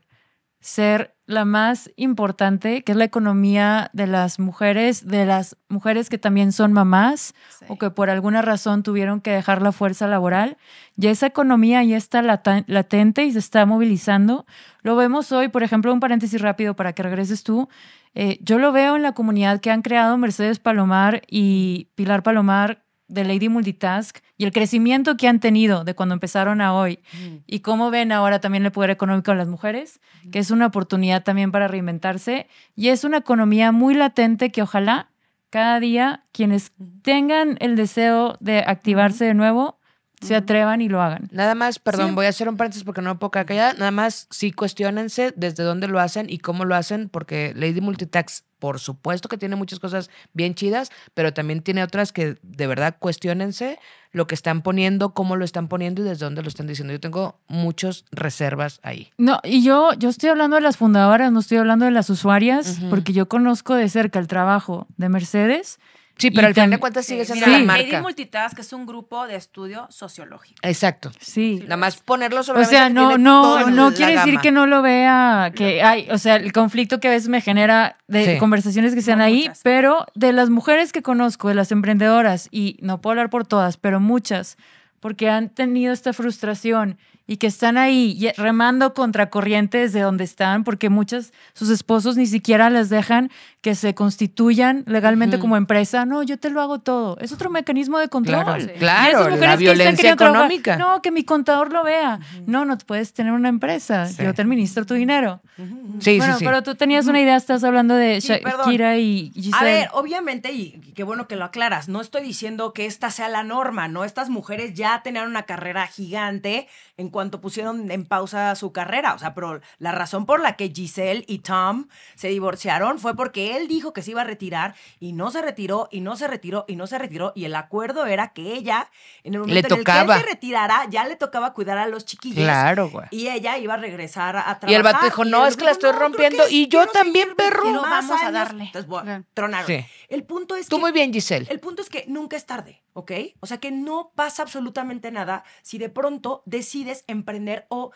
ser la más importante, que es la economía de las mujeres, de las mujeres que también son mamás o que por alguna razón tuvieron que dejar la fuerza laboral. Y esa economía ya está latente y se está movilizando. Lo vemos hoy, por ejemplo, un paréntesis rápido para que regreses tú. Eh, yo lo veo en la comunidad que han creado Mercedes Palomar y Pilar Palomar de Lady Multitask y el crecimiento que han tenido de cuando empezaron a hoy y cómo ven ahora también el poder económico de las mujeres, que es una oportunidad también para reinventarse y es una economía muy latente que ojalá cada día quienes tengan el deseo de activarse de nuevo se atrevan y lo hagan. Nada más, perdón, voy a hacer un paréntesis porque no me puedo quedar callada. Nada más, sí, cuestionense desde dónde lo hacen y cómo lo hacen, porque Lady Multitax, por supuesto que tiene muchas cosas bien chidas, pero también tiene otras que de verdad cuestionense lo que están poniendo, cómo lo están poniendo y desde dónde lo están diciendo. Yo tengo muchas reservas ahí. No, y yo, yo estoy hablando de las fundadoras, no estoy hablando de las usuarias, porque yo conozco de cerca el trabajo de Mercedes Sí, pero al final de cuentas sigue siendo marca. Multitask es un grupo de estudio sociológico. Exacto. Sí. Nada más ponerlo sobre O sea, no, no, no quiere decir que no lo vea, que hay, o sea, el conflicto que a veces me genera de conversaciones que sean ahí, pero de las mujeres que conozco, de las emprendedoras, y no puedo hablar por todas, pero muchas, porque han tenido esta frustración y que están ahí remando contra corrientes de donde están, porque muchas, sus esposos ni siquiera las dejan que se constituyan legalmente como empresa, no, yo te lo hago todo. Es otro mecanismo de control. Claro, sí. la violencia económica. no, que mi contador lo vea. No, no puedes tener una empresa. Yo te administro tu dinero. Sí, Sí, bueno, pero tú tenías una idea, estás hablando de Shakira y Giselle. A ver, obviamente, y qué bueno que lo aclaras, no estoy diciendo que esta sea la norma, ¿no? Estas mujeres ya tenían una carrera gigante en cuanto pusieron en pausa su carrera. O sea, pero la razón por la que Giselle y Tom se divorciaron fue porque él dijo que se iba a retirar y no se retiró y no se retiró y no se retiró y el acuerdo era que ella en el momento le en el que se retirara ya le tocaba cuidar a los chiquillos. Claro, güey. Y ella iba a regresar a, trabajar. Y el vato dijo, "No, es que la estoy rompiendo y yo también, perro, no, vamos a darle." Entonces, bueno, tronaron. El punto es Tú muy bien, Giselle. El punto es que nunca es tarde, ¿ok? O sea, que no pasa absolutamente nada si de pronto decides emprender o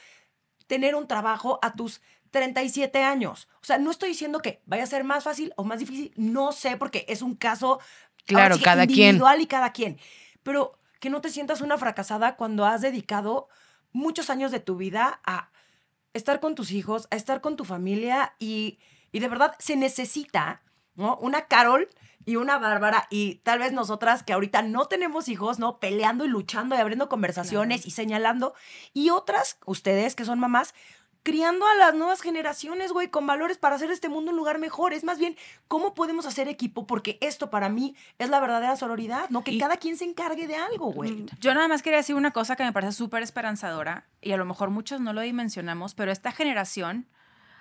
tener un trabajo a tus 37 años. O sea, no estoy diciendo que vaya a ser más fácil o más difícil, no sé, porque es un caso claro, individual y cada quien. Pero que no te sientas una fracasada cuando has dedicado muchos años de tu vida a estar con tus hijos, a estar con tu familia y, de verdad se necesita, ¿no? Una Carol y una Bárbara y tal vez nosotras que ahorita no tenemos hijos, ¿no? Peleando y luchando y abriendo conversaciones y señalando. Y otras, ustedes que son mamás, criando a las nuevas generaciones, güey, con valores para hacer este mundo un lugar mejor. Es más bien, ¿cómo podemos hacer equipo? Porque esto para mí es la verdadera sororidad, ¿no? Que cada quien se encargue de algo, güey. Mm, yo nada más quería decir una cosa que me parece súper esperanzadora y a lo mejor muchos no lo dimensionamos, pero esta generación,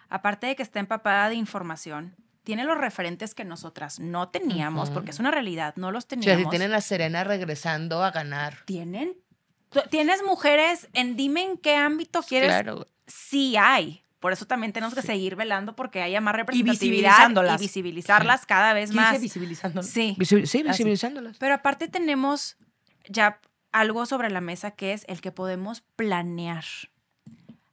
aparte de que está empapada de información, tiene los referentes que nosotras no teníamos, porque es una realidad, no los teníamos. O sea, si tienen a Serena regresando a ganar. Tienen tienes mujeres en dime en qué ámbito quieres claro sí hay. Por eso también tenemos que seguir velando porque haya más representatividad y visibilizarlas cada vez más. Sí, sí visibilizándolas. Pero aparte tenemos ya algo sobre la mesa que es el que podemos planear.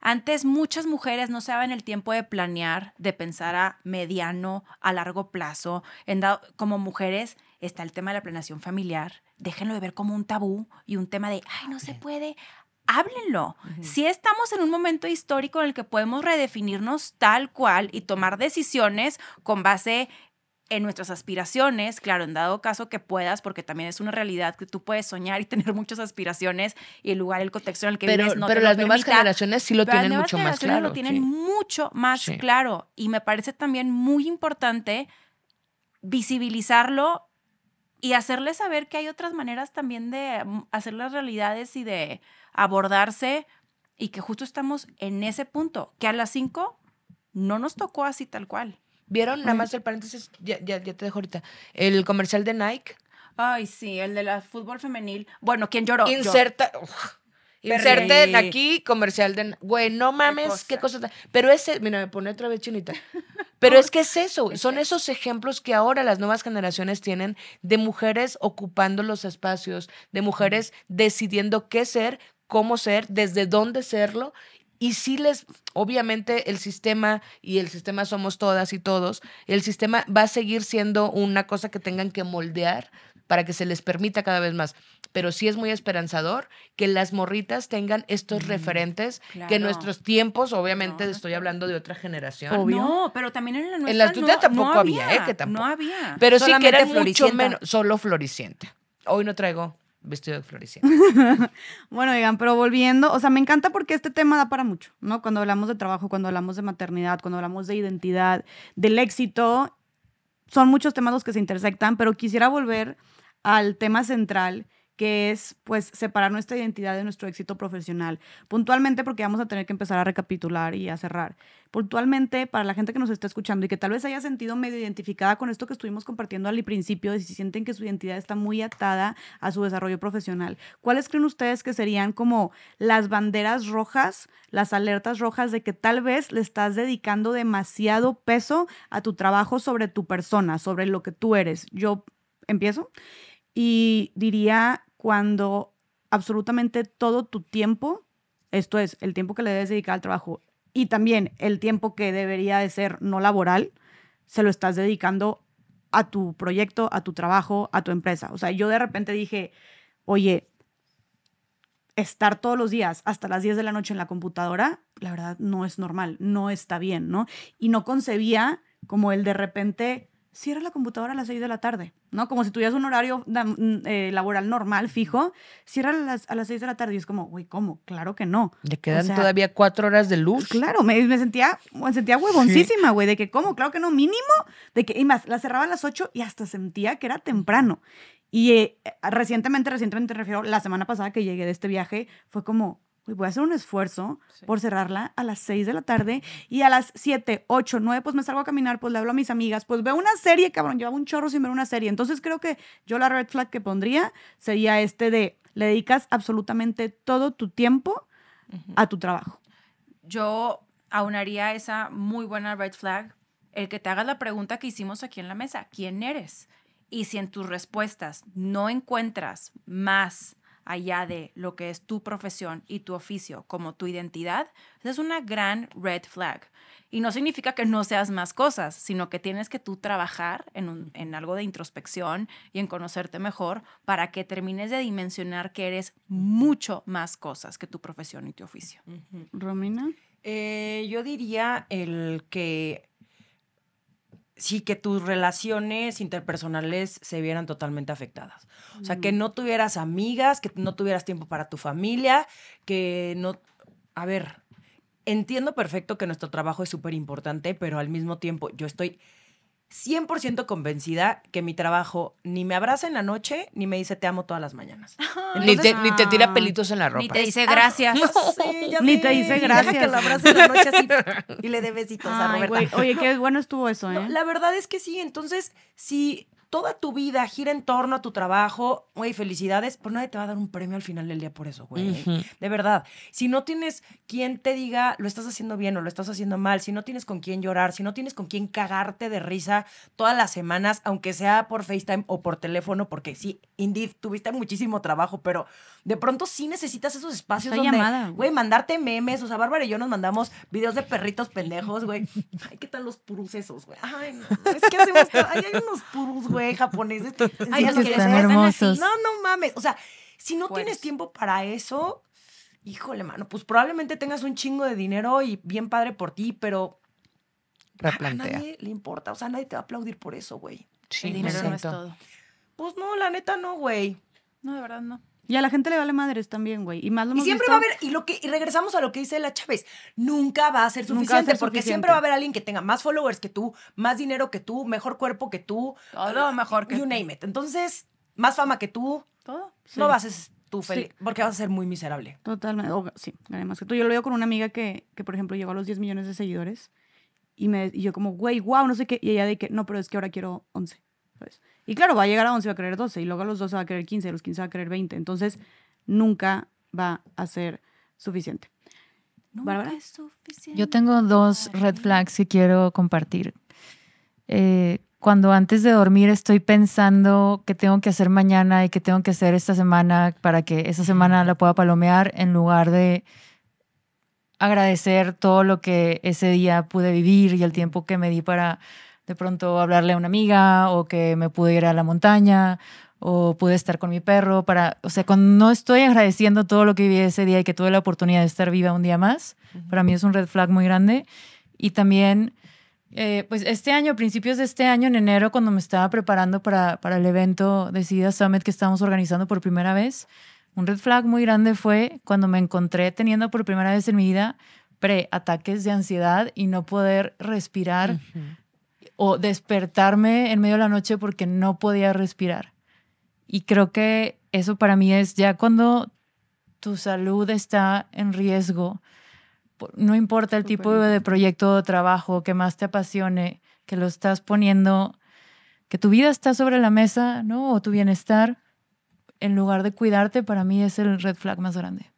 Antes muchas mujeres no se daban el tiempo de planear, de pensar a mediano, a largo plazo. como mujeres está el tema de la planeación familiar. Déjenlo de ver como un tabú y un tema de, ay, no se puede, háblenlo. Si estamos en un momento histórico en el que podemos redefinirnos tal cual y tomar decisiones con base en nuestras aspiraciones, claro, en dado caso que puedas, porque también es una realidad que tú puedes soñar y tener muchas aspiraciones y el lugar, el contexto en el que pero, vives no Pero las nuevas generaciones sí lo tienen mucho más claro. Lo tienen mucho más claro y me parece también muy importante visibilizarlo y hacerles saber que hay otras maneras también de mm, hacer las realidades y de abordarse y que justo estamos en ese punto, que a las 5 no nos tocó así tal cual. ¿Vieron? Nada más el paréntesis, ya, te dejo ahorita. El comercial de Nike. Ay, sí, el de la fútbol femenil. Bueno, ¿quién lloró? Inserta. Inserte aquí comercial de. Güey, no mames, qué cosa. Pero ese. Mira, me pone otra vez chinita. Pero es que es eso. son esos ejemplos que ahora las nuevas generaciones tienen de mujeres ocupando los espacios, de mujeres decidiendo qué ser, cómo ser, desde dónde serlo. Y si les, obviamente el sistema, y el sistema somos todas y todos, el sistema va a seguir siendo una cosa que tengan que moldear, para que se les permita cada vez más. Pero sí es muy esperanzador que las morritas tengan estos mm, referentes que en nuestros tiempos, obviamente estoy hablando de otra generación. No, pero también en la nuestra En no, tampoco había, ¿eh? Que tampoco. había. Pero sí que era mucho menos, solo floricienta. Hoy no traigo vestido de bueno, digan, pero volviendo, o sea, me encanta porque este tema da para mucho, ¿no? Cuando hablamos de trabajo, cuando hablamos de maternidad, cuando hablamos de identidad, del éxito, son muchos temas los que se intersectan, pero quisiera volver al tema central que es pues separar nuestra identidad de nuestro éxito profesional. Puntualmente, porque vamos a tener que empezar a recapitular y a cerrar. Puntualmente, para la gente que nos está escuchando y que tal vez haya sentido medio identificada con esto que estuvimos compartiendo al principio, de si sienten que su identidad está muy atada a su desarrollo profesional, ¿cuáles creen ustedes que serían como las banderas rojas, las alertas rojas de que tal vez le estás dedicando demasiado peso a tu trabajo sobre tu persona, sobre lo que tú eres? Yo empiezo y diría cuando absolutamente todo tu tiempo, esto es, el tiempo que le debes dedicar al trabajo y también el tiempo que debería de ser no laboral, se lo estás dedicando a tu proyecto, a tu trabajo, a tu empresa. O sea, yo de repente dije, oye, estar todos los días hasta las 10 de la noche en la computadora, la verdad no es normal, no está bien, ¿no? Y no concebía como el de repente cierra la computadora a las 6 de la tarde, ¿no? Como si tuvieras un horario mm, eh, laboral normal, fijo, cierra a las, a las 6 de la tarde y es como, güey, ¿cómo? Claro que no. Le quedan todavía cuatro horas de luz. Claro, me, sentía, me sentía huevoncísima, güey, de que, ¿cómo? Claro que no, mínimo, de que, y más, la cerraba a las 8 y hasta sentía que era temprano. Y eh, recientemente, recientemente, recientemente, refiero, la semana pasada que llegué de este viaje, fue como, voy a hacer un esfuerzo por cerrarla a las 6 de la tarde y a las 7, 8, 9, pues me salgo a caminar, pues le hablo a mis amigas, pues veo una serie, cabrón, yo hago un chorro sin ver una serie. Entonces creo que yo la red flag que pondría sería este de, le dedicas absolutamente todo tu tiempo a tu trabajo. Yo aunaría esa muy buena red flag, el que te hagas la pregunta que hicimos aquí en la mesa, ¿quién eres? Y si en tus respuestas no encuentras más allá de lo que es tu profesión y tu oficio como tu identidad, es una gran red flag. Y no significa que no seas más cosas, sino que tienes que tú trabajar en, algo de introspección y en conocerte mejor para que termines de dimensionar que eres mucho más cosas que tu profesión y tu oficio. Romina. Eh, yo diría el que sí, que tus relaciones interpersonales se vieran totalmente afectadas. O sea, que no tuvieras amigas, que no tuvieras tiempo para tu familia, que no... A ver, entiendo perfecto que nuestro trabajo es súper importante, pero al mismo tiempo yo estoy 100% convencida que mi trabajo ni me abraza en la noche ni me dice te amo todas las mañanas. ni, te, tira ah. pelitos en la ropa. Ni te dice ah, gracias. ni te dice gracias. que en la noche así y le dé besitos a Roberta. Oye, qué bueno estuvo eso, ¿eh? la verdad es que sí. Entonces, si toda tu vida gira en torno a tu trabajo, güey, felicidades, pues nadie te va a dar un premio al final del día por eso, güey. ¿eh? De verdad. Si no tienes quien te diga lo estás haciendo bien o lo estás haciendo mal, si no tienes con quién llorar, si no tienes con quién cagarte de risa todas las semanas, aunque sea por FaceTime o por teléfono, porque sí, indeed, tuviste muchísimo trabajo, pero de pronto sí necesitas esos espacios donde, llamada, güey, mandarte memes, o sea, Bárbara y yo nos mandamos videos de perritos pendejos, güey. Ay, ¿qué tal los esos, güey? Ay, no, es que hacemos, ay, hay unos purus, güey japonés hermosos. No, no mames. O sea, si no tienes tiempo para eso, híjole, mano, pues probablemente tengas un chingo de dinero y bien padre por ti, pero a nadie le importa. O sea, nadie te va a aplaudir por eso, güey. El dinero no es todo. Pues no, la neta no, güey. No, de verdad no. Y a la gente le vale madres también, güey. Y más lo Y siempre va a haber, y lo que regresamos a lo que dice la Chávez, nunca va a ser suficiente, porque siempre va a haber alguien que tenga más followers que tú, más dinero que tú, mejor cuerpo que tú. Todo mejor que You name it. Entonces, más fama que tú. Todo. No vas a ser tú feliz, porque vas a ser muy miserable. Totalmente. sí, además que tú. Yo lo veo con una amiga que, que, por ejemplo, llegó a los 10 millones de seguidores y, me, y yo como, güey, wow, no sé qué. Y ella de que, no, pero es que ahora quiero 11. Y claro, va a llegar a 11, va a querer 12, y luego a los 12 va a querer 15, a los 15 va a querer 20. Entonces, nunca va a ser suficiente. Yo tengo dos red flags que quiero compartir. Eh, cuando antes de dormir estoy pensando qué tengo que hacer mañana y qué tengo que hacer esta semana para que esa semana la pueda palomear en lugar de agradecer todo lo que ese día pude vivir y el tiempo que me di para de pronto hablarle a una amiga o que me pude ir a la montaña o pude estar con mi perro para, o sea, cuando no estoy agradeciendo todo lo que viví ese día y que tuve la oportunidad de estar viva un día más, para mí es un red flag muy grande. Y también, eh, pues este año, principios de este año, en enero, cuando me estaba preparando para, para el evento de SIDA Summit que estábamos organizando por primera vez, un red flag muy grande fue cuando me encontré teniendo por primera vez en mi vida pre-ataques de ansiedad y no poder respirar o despertarme en medio de la noche porque no podía respirar. Y creo que eso para mí es ya cuando tu salud está en riesgo, no importa el tipo de proyecto de trabajo que más te apasione, que lo estás poniendo, que tu vida está sobre la mesa, ¿no? O tu bienestar, en lugar de cuidarte, para mí es el red flag más grande.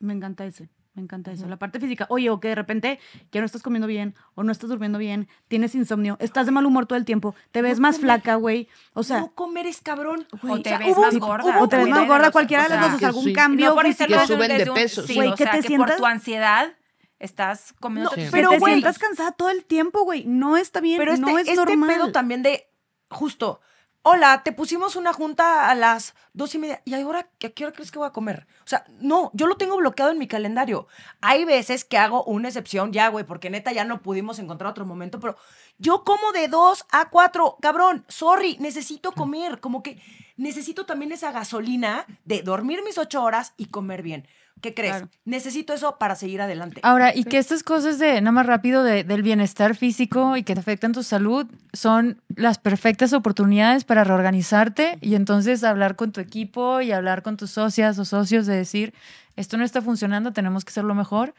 Me encanta ese. Me encanta eso, la parte física. Oye, o que de repente ya no estás comiendo bien, o no estás durmiendo bien, tienes insomnio, estás de mal humor todo el tiempo, te ves más flaca, güey. O sea, no comer es cabrón. o te ves más gorda. o te ves más gorda, cualquiera de las dos, algún cambio. que suben de o sea, que por tu ansiedad estás comiendo. pero güey, estás cansada todo el tiempo, güey. No está bien, pero este, no es este normal. pedo también de justo hola, te pusimos una junta a las dos y media, ¿y ahora a qué hora crees que voy a comer? O sea, no, yo lo tengo bloqueado en mi calendario. Hay veces que hago una excepción ya, güey, porque neta ya no pudimos encontrar otro momento, pero yo como de dos a cuatro, cabrón, sorry, necesito comer, como que necesito también esa gasolina de dormir mis ocho horas y comer bien. ¿Qué crees? Necesito eso para seguir adelante. Ahora, y que estas cosas de nada más rápido de, del bienestar físico y que te afectan tu salud son las perfectas oportunidades para reorganizarte y entonces hablar con tu equipo y hablar con tus socias o socios de decir, esto no está funcionando, tenemos que hacerlo mejor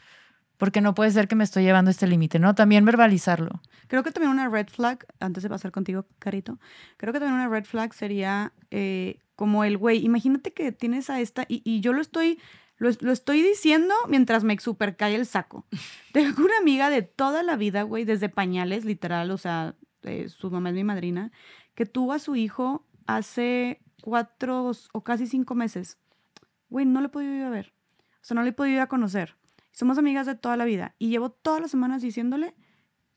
porque no puede ser que me estoy llevando este límite, ¿no? También verbalizarlo. Creo que también una red flag, antes de pasar contigo, Carito, creo que también una red flag sería eh, como el, güey, imagínate que tienes a esta, y, y, yo lo estoy lo, estoy diciendo mientras me super el saco. Tengo una amiga de toda la vida, güey, desde pañales, literal, o sea, eh, su mamá es mi madrina, que tuvo a su hijo hace cuatro o casi cinco meses. Güey, no le he podido ir a ver. O sea, no le he podido ir a conocer. Somos amigas de toda la vida y llevo todas las semanas diciéndole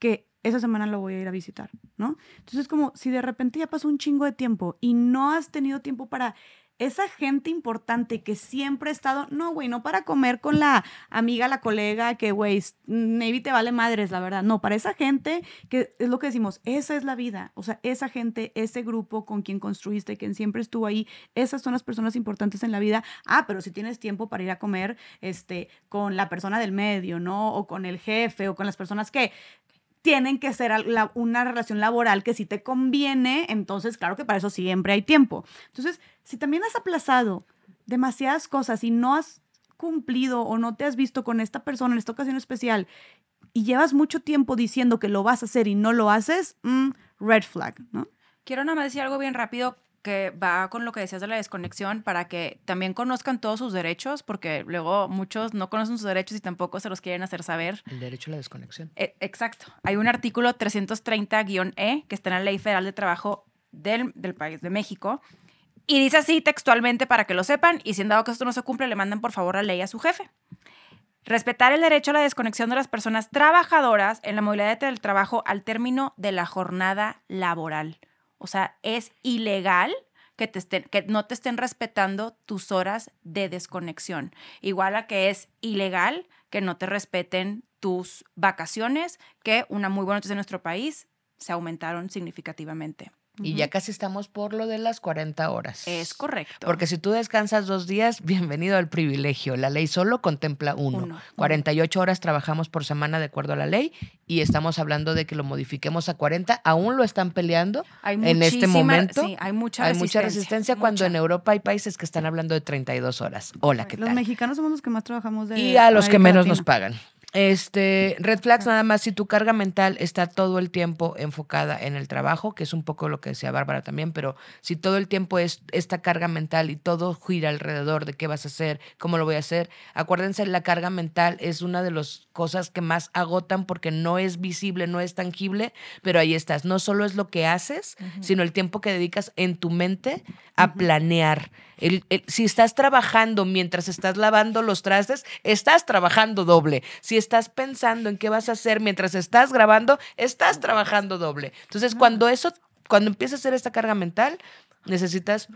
que esa semana lo voy a ir a visitar, ¿no? Entonces, como si de repente ya pasó un chingo de tiempo y no has tenido tiempo para esa gente importante que siempre ha estado, no, güey, no para comer con la amiga, la colega, que, güey, maybe te vale madres, la verdad. No, para esa gente, que es lo que decimos, esa es la vida. O sea, esa gente, ese grupo con quien construiste, quien siempre estuvo ahí, esas son las personas importantes en la vida. Ah, pero si tienes tiempo para ir a comer, este, con la persona del medio, ¿no? O con el jefe, o con las personas que tienen que ser una relación laboral que si te conviene, entonces claro que para eso siempre hay tiempo. Entonces, si también has aplazado demasiadas cosas y no has cumplido o no te has visto con esta persona en esta ocasión especial y llevas mucho tiempo diciendo que lo vas a hacer y no lo haces, mm, red flag, ¿no? Quiero nada más decir algo bien rápido que va con lo que decías de la desconexión para que también conozcan todos sus derechos, porque luego muchos no conocen sus derechos y tampoco se los quieren hacer saber. El derecho a la desconexión. E, exacto. Hay un artículo 330-E que está en la Ley Federal de Trabajo del, país de México y dice así textualmente para que lo sepan y si en dado que esto no se cumple, le mandan por favor la ley a su jefe. Respetar el derecho a la desconexión de las personas trabajadoras en la movilidad del trabajo al término de la jornada laboral. O sea, es ilegal que, te que no te estén respetando tus horas de desconexión. Igual a que es ilegal que no te respeten tus vacaciones, que una muy buena noticia en nuestro país se aumentaron significativamente. Y ya casi estamos por lo de las 40 horas. Es correcto. Porque si tú descansas dos días, bienvenido al privilegio. La ley solo contempla uno. 48 horas trabajamos por semana de acuerdo a la ley y estamos hablando de que lo modifiquemos a 40. Aún lo están peleando en este momento. hay mucha resistencia. cuando en Europa hay países que están hablando de 32 horas. Hola, ¿qué los tal? Los mexicanos somos los que más trabajamos de Y a los que menos nos pagan. Este, red flags nada más si tu carga mental está todo el tiempo enfocada en el trabajo, que es un poco lo que decía Bárbara también, pero si todo el tiempo es esta carga mental y todo gira alrededor de qué vas a hacer, cómo lo voy a hacer, acuérdense, la carga mental es una de las cosas que más agotan porque no es visible, no es tangible, pero ahí estás. No solo es lo que haces, sino el tiempo que dedicas en tu mente a planear si estás trabajando mientras estás lavando los trastes, estás trabajando doble. Si estás pensando en qué vas a hacer mientras estás grabando, estás trabajando doble. Entonces, cuando eso, cuando empieza a hacer esta carga mental, necesitas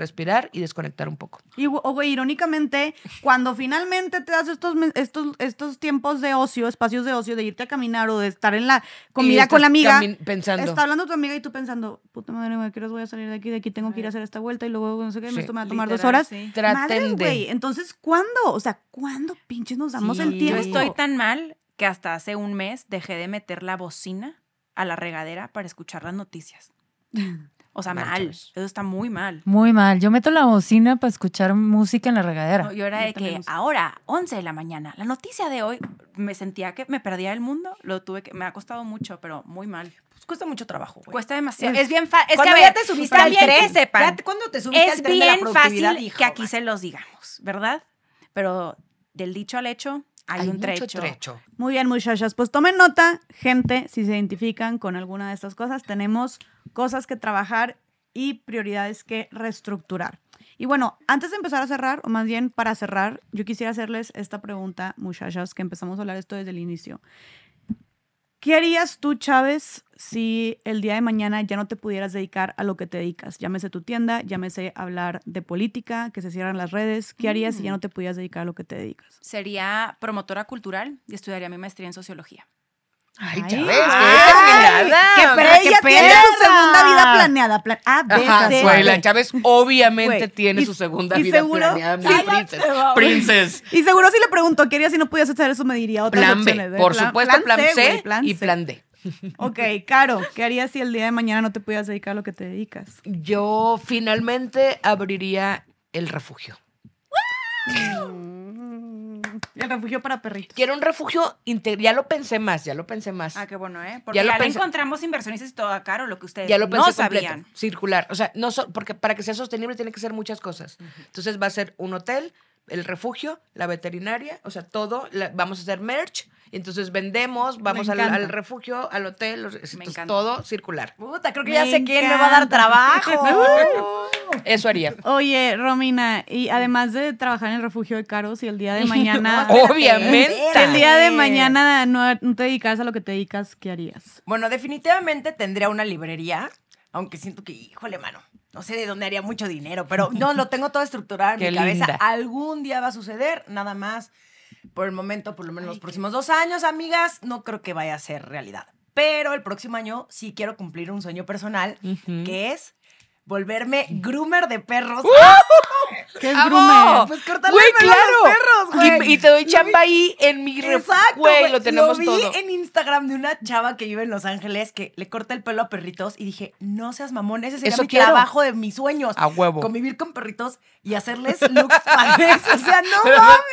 respirar y desconectar un poco. Y, güey, irónicamente, cuando finalmente te das estos, estos, estos tiempos de ocio, espacios de ocio, de irte a caminar o de estar en la comida con la amiga, pensando. está hablando tu amiga y tú pensando, puta madre, güey, ¿qué voy a salir de aquí? De aquí tengo que ir a hacer esta vuelta y luego no sé qué, me esto me va a tomar dos horas. güey, entonces, ¿cuándo? O sea, ¿cuándo pinches nos damos el tiempo? Yo estoy tan mal que hasta hace un mes dejé de meter la bocina a la regadera para escuchar las noticias. O sea, mal. Eso está muy mal. Muy mal. Yo meto la bocina para escuchar música en la regadera. y yo de que ahora, 11 de la mañana, la noticia de hoy, me sentía que me perdía el mundo. Lo tuve que, me ha costado mucho, pero muy mal. Pues cuesta mucho trabajo, Cuesta demasiado. Es, bien fácil. Es que a ya te subiste al tren, ¿Cuándo te subiste es bien fácil que aquí se los digamos, ¿verdad? Pero del dicho al hecho, hay, un trecho. trecho. Muy bien, muchachas. Pues tomen nota, gente, si se identifican con alguna de estas cosas, tenemos cosas que trabajar y prioridades que reestructurar. Y bueno, antes de empezar a cerrar, o más bien para cerrar, yo quisiera hacerles esta pregunta, muchachas, que empezamos a hablar esto desde el inicio. ¿Qué harías tú, Chávez, si el día de mañana ya no te pudieras dedicar a lo que te dedicas? Llámese tu tienda, llámese hablar de política, que se cierran las redes. ¿Qué harías si ya mm. no te pudieras dedicar a lo que te dedicas? Sería promotora cultural y estudiaría mi maestría en sociología. Ay, Chávez, que Que qué Qué tiene su segunda vida planeada. Plan a, ah, B, Ajá, Chávez obviamente tiene su segunda vida planeada. Y princess. Y seguro si le pregunto qué haría si no pudiese hacer eso, me diría otro Plan B. ¿eh? Por supuesto, plan C, y plan D. Ok, Caro, ¿qué harías si el día de mañana no te pudieras dedicar a lo que te dedicas? Yo finalmente abriría el refugio refugio para perritos. Quiero un refugio integral. Ya lo pensé más, ya lo pensé más. Ah, qué bueno, ¿eh? Porque ya, encontramos inversionistas y todo caro, lo que ustedes ya lo Circular. O sea, no porque para que sea sostenible tiene que ser muchas cosas. Entonces va a ser un hotel, el refugio, la veterinaria, o sea, todo. vamos a hacer merch entonces vendemos, vamos al, refugio, al hotel, todo circular. Puta, creo que ya sé quién me va a dar trabajo. Uh. Eso haría. Oye, Romina, y además de trabajar en el refugio de Caros y el día de mañana. Obviamente. El día de mañana no, te dedicas a lo que te dedicas, ¿qué harías? Bueno, definitivamente tendría una librería, aunque siento que, híjole, mano no sé de dónde haría mucho dinero, pero no, lo tengo todo estructurado en mi cabeza. Algún día va a suceder, nada más por el momento, por lo menos los próximos dos años, amigas, no creo que vaya a ser realidad. Pero el próximo año sí quiero cumplir un sueño personal, que es volverme groomer de perros. ¡Uh! ¿Qué groomer? Pues cortarle el pelo a los perros, güey. Y, te doy chamba ahí en mi Exacto, güey, lo tenemos vi todo. en Instagram de una chava que vive en Los Ángeles que le corta el pelo a perritos y dije, "No seas mamón, ese sería el mi trabajo de mis sueños." A huevo. Convivir con perritos y hacerles looks padres, o sea, no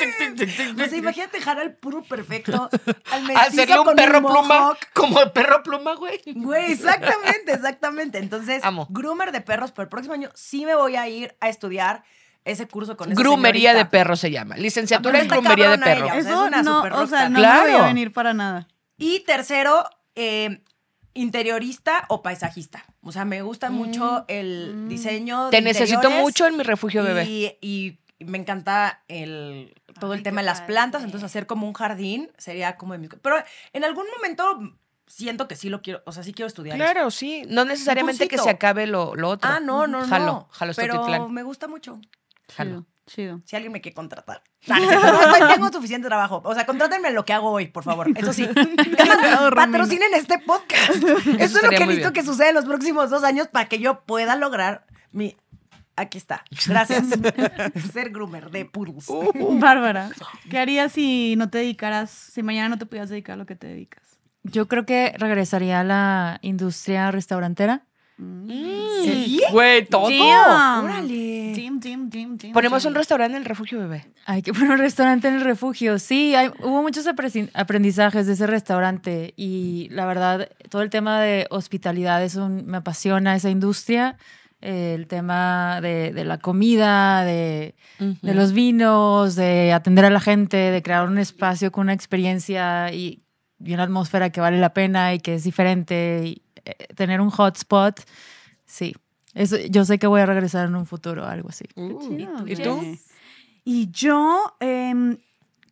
mames. sea, imagínate dejar al puro perfecto al Hacerle un perro pluma como el perro pluma, güey. Güey, exactamente, exactamente. Entonces, groomer de perros perros, pero el próximo año sí me voy a ir a estudiar ese curso con Grumería de perros se llama. Licenciatura en grumería de perros. es una no, o sea, no voy a venir para nada. Y tercero, eh, interiorista o paisajista. O sea, me gusta mucho mm. el mm. diseño. Te necesito mucho en mi refugio bebé. y, me encanta el, todo el tema de las plantas, entonces hacer como un jardín sería como de Pero en algún momento siento que sí lo quiero, o sea, sí quiero estudiar. Claro, sí. No necesariamente que se acabe lo, lo, otro. Ah, no, no, no. Jalo, Pero me gusta mucho. Jalo. Chido. Si alguien me quiere contratar. Dale, tengo suficiente trabajo. O sea, contrátenme lo que hago hoy, por favor. Eso sí. patrocinen este podcast. Eso, es lo que necesito que suceda en los próximos dos años para que yo pueda lograr mi. Aquí está. Gracias. Ser groomer de Purus. Uh. Bárbara, ¿qué harías si no te dedicaras, si mañana no te pudieras dedicar a lo que te dedicas? Yo creo que regresaría a la industria restaurantera. Mm. Sí. Güey, todo. Órale. Ponemos un restaurante en el refugio, bebé. Hay que poner un restaurante en el refugio. Sí, hubo muchos aprendizajes de ese restaurante y la verdad, todo el tema de hospitalidad es un, me apasiona esa industria. Eh, el tema de, la comida, de, de los vinos, de atender a la gente, de crear un espacio con una experiencia y y una atmósfera que vale la pena y que es diferente, y, eh, tener un hotspot, sí. Eso, yo sé que voy a regresar en un futuro algo así. ¿Y tú? Y yo em,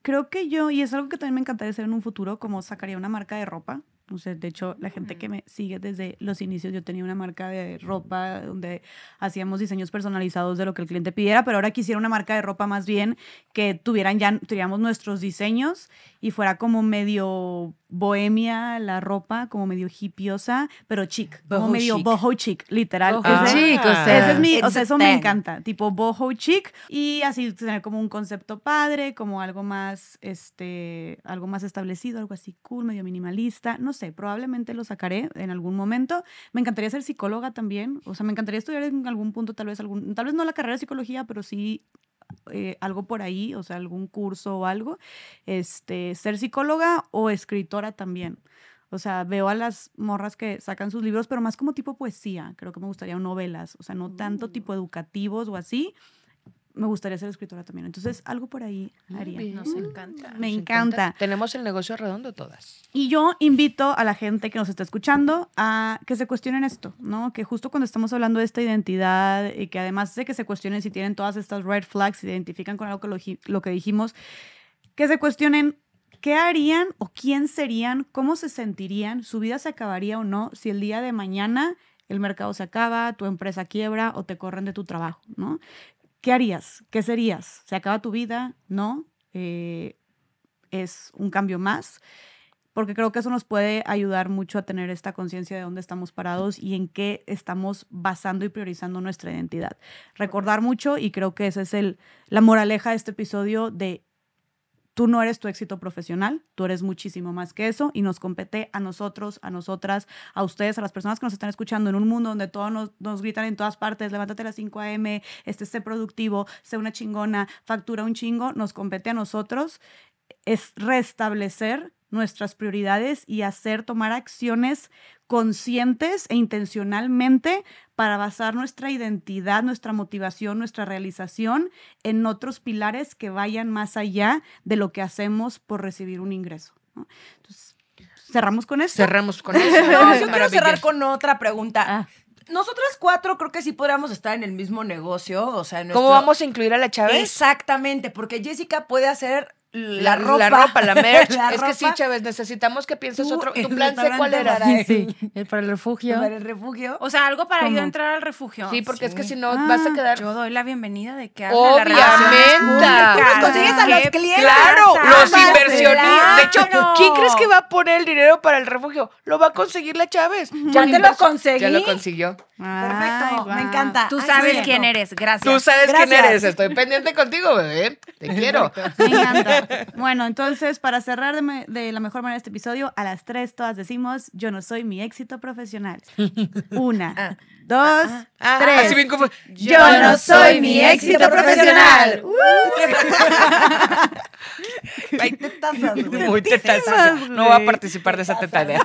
creo que yo, y es algo que también me encantaría hacer en un futuro, como sacaría una marca de ropa no sé de hecho, la gente que me sigue desde los inicios, yo tenía una marca de ropa donde hacíamos diseños personalizados de lo que el cliente pidiera, pero ahora quisiera una marca de ropa más bien que tuvieran ya, teníamos nuestros diseños y fuera como medio bohemia, la ropa como medio hipiosa, pero chic, como medio boho chic, literal. es mi, o sea, eso me encanta, tipo boho chic y así tener como un concepto padre, como algo más este, algo más establecido, algo así cool, medio minimalista, no sé, probablemente lo sacaré en algún momento. Me encantaría ser psicóloga también, o sea, me encantaría estudiar en algún punto tal vez algún tal vez no la carrera de psicología, pero sí eh, algo por ahí, o sea, algún curso o algo, este, ser psicóloga o escritora también. O sea, veo a las morras que sacan sus libros, pero más como tipo poesía. Creo que me gustaría novelas, o sea, no tanto tipo mm. educativos o así, me gustaría ser escritora también. Entonces, algo por ahí haría. Nos encanta. Me encanta. Tenemos el negocio redondo todas. Y yo invito a la gente que nos está escuchando a que se cuestionen esto, ¿no? Que justo cuando estamos hablando de esta identidad y que además de que se cuestionen si tienen todas estas red flags, se identifican con algo que lo, que dijimos, que se cuestionen ¿qué harían o quién serían? ¿Cómo se sentirían? ¿Su vida se acabaría o no si el día de mañana el mercado se acaba, tu empresa quiebra o te corren de tu trabajo, ¿no? ¿qué harías? ¿Qué serías? ¿Se acaba tu vida? ¿No? Eh, es un cambio más, porque creo que eso nos puede ayudar mucho a tener esta conciencia de dónde estamos parados y en qué estamos basando y priorizando nuestra identidad. Recordar mucho y creo que esa es el, la moraleja de este episodio de tú no eres tu éxito profesional, tú eres muchísimo más que eso y nos compete a nosotros, a nosotras, a ustedes, a las personas que nos están escuchando en un mundo donde todos nos, gritan en todas partes, levántate a las 5 a.m., este, sé productivo, sé una chingona, factura un chingo, nos compete a nosotros es restablecer nuestras prioridades y hacer tomar acciones conscientes e intencionalmente para basar nuestra identidad, nuestra motivación, nuestra realización en otros pilares que vayan más allá de lo que hacemos por recibir un ingreso. cerramos con eso. Cerramos con eso. yo quiero cerrar con otra pregunta. Ah. nosotras cuatro creo que sí podríamos estar en el mismo negocio, o sea, ¿Cómo vamos a incluir a la Chávez? Exactamente, porque Jessica puede hacer la, ropa. La merch. es que sí, Chávez, necesitamos que pienses otro. ¿Tu plan sé cuál era? Sí, el para el refugio. Para el refugio. O sea, algo para ayudar yo entrar al refugio. Sí, porque es que si no vas a ah, quedar. Yo doy la bienvenida de que Obviamente. La ah, consigues a los clientes. Claro, los inversionistas. De hecho, ¿quién crees que va a poner el dinero para el refugio? Lo va a conseguir la Chávez. Ya te lo conseguí. Ya lo consiguió. Perfecto, me encanta. Tú sabes quién eres, gracias. Tú sabes quién eres, estoy pendiente contigo, bebé. Te quiero. Me encanta bueno, entonces, para cerrar de, la mejor manera este episodio, a las tres todas decimos, yo no soy mi éxito profesional. Una, ah, dos, ah, ah, tres. yo, no soy mi éxito profesional. Uh. Muy No va a participar de esa de.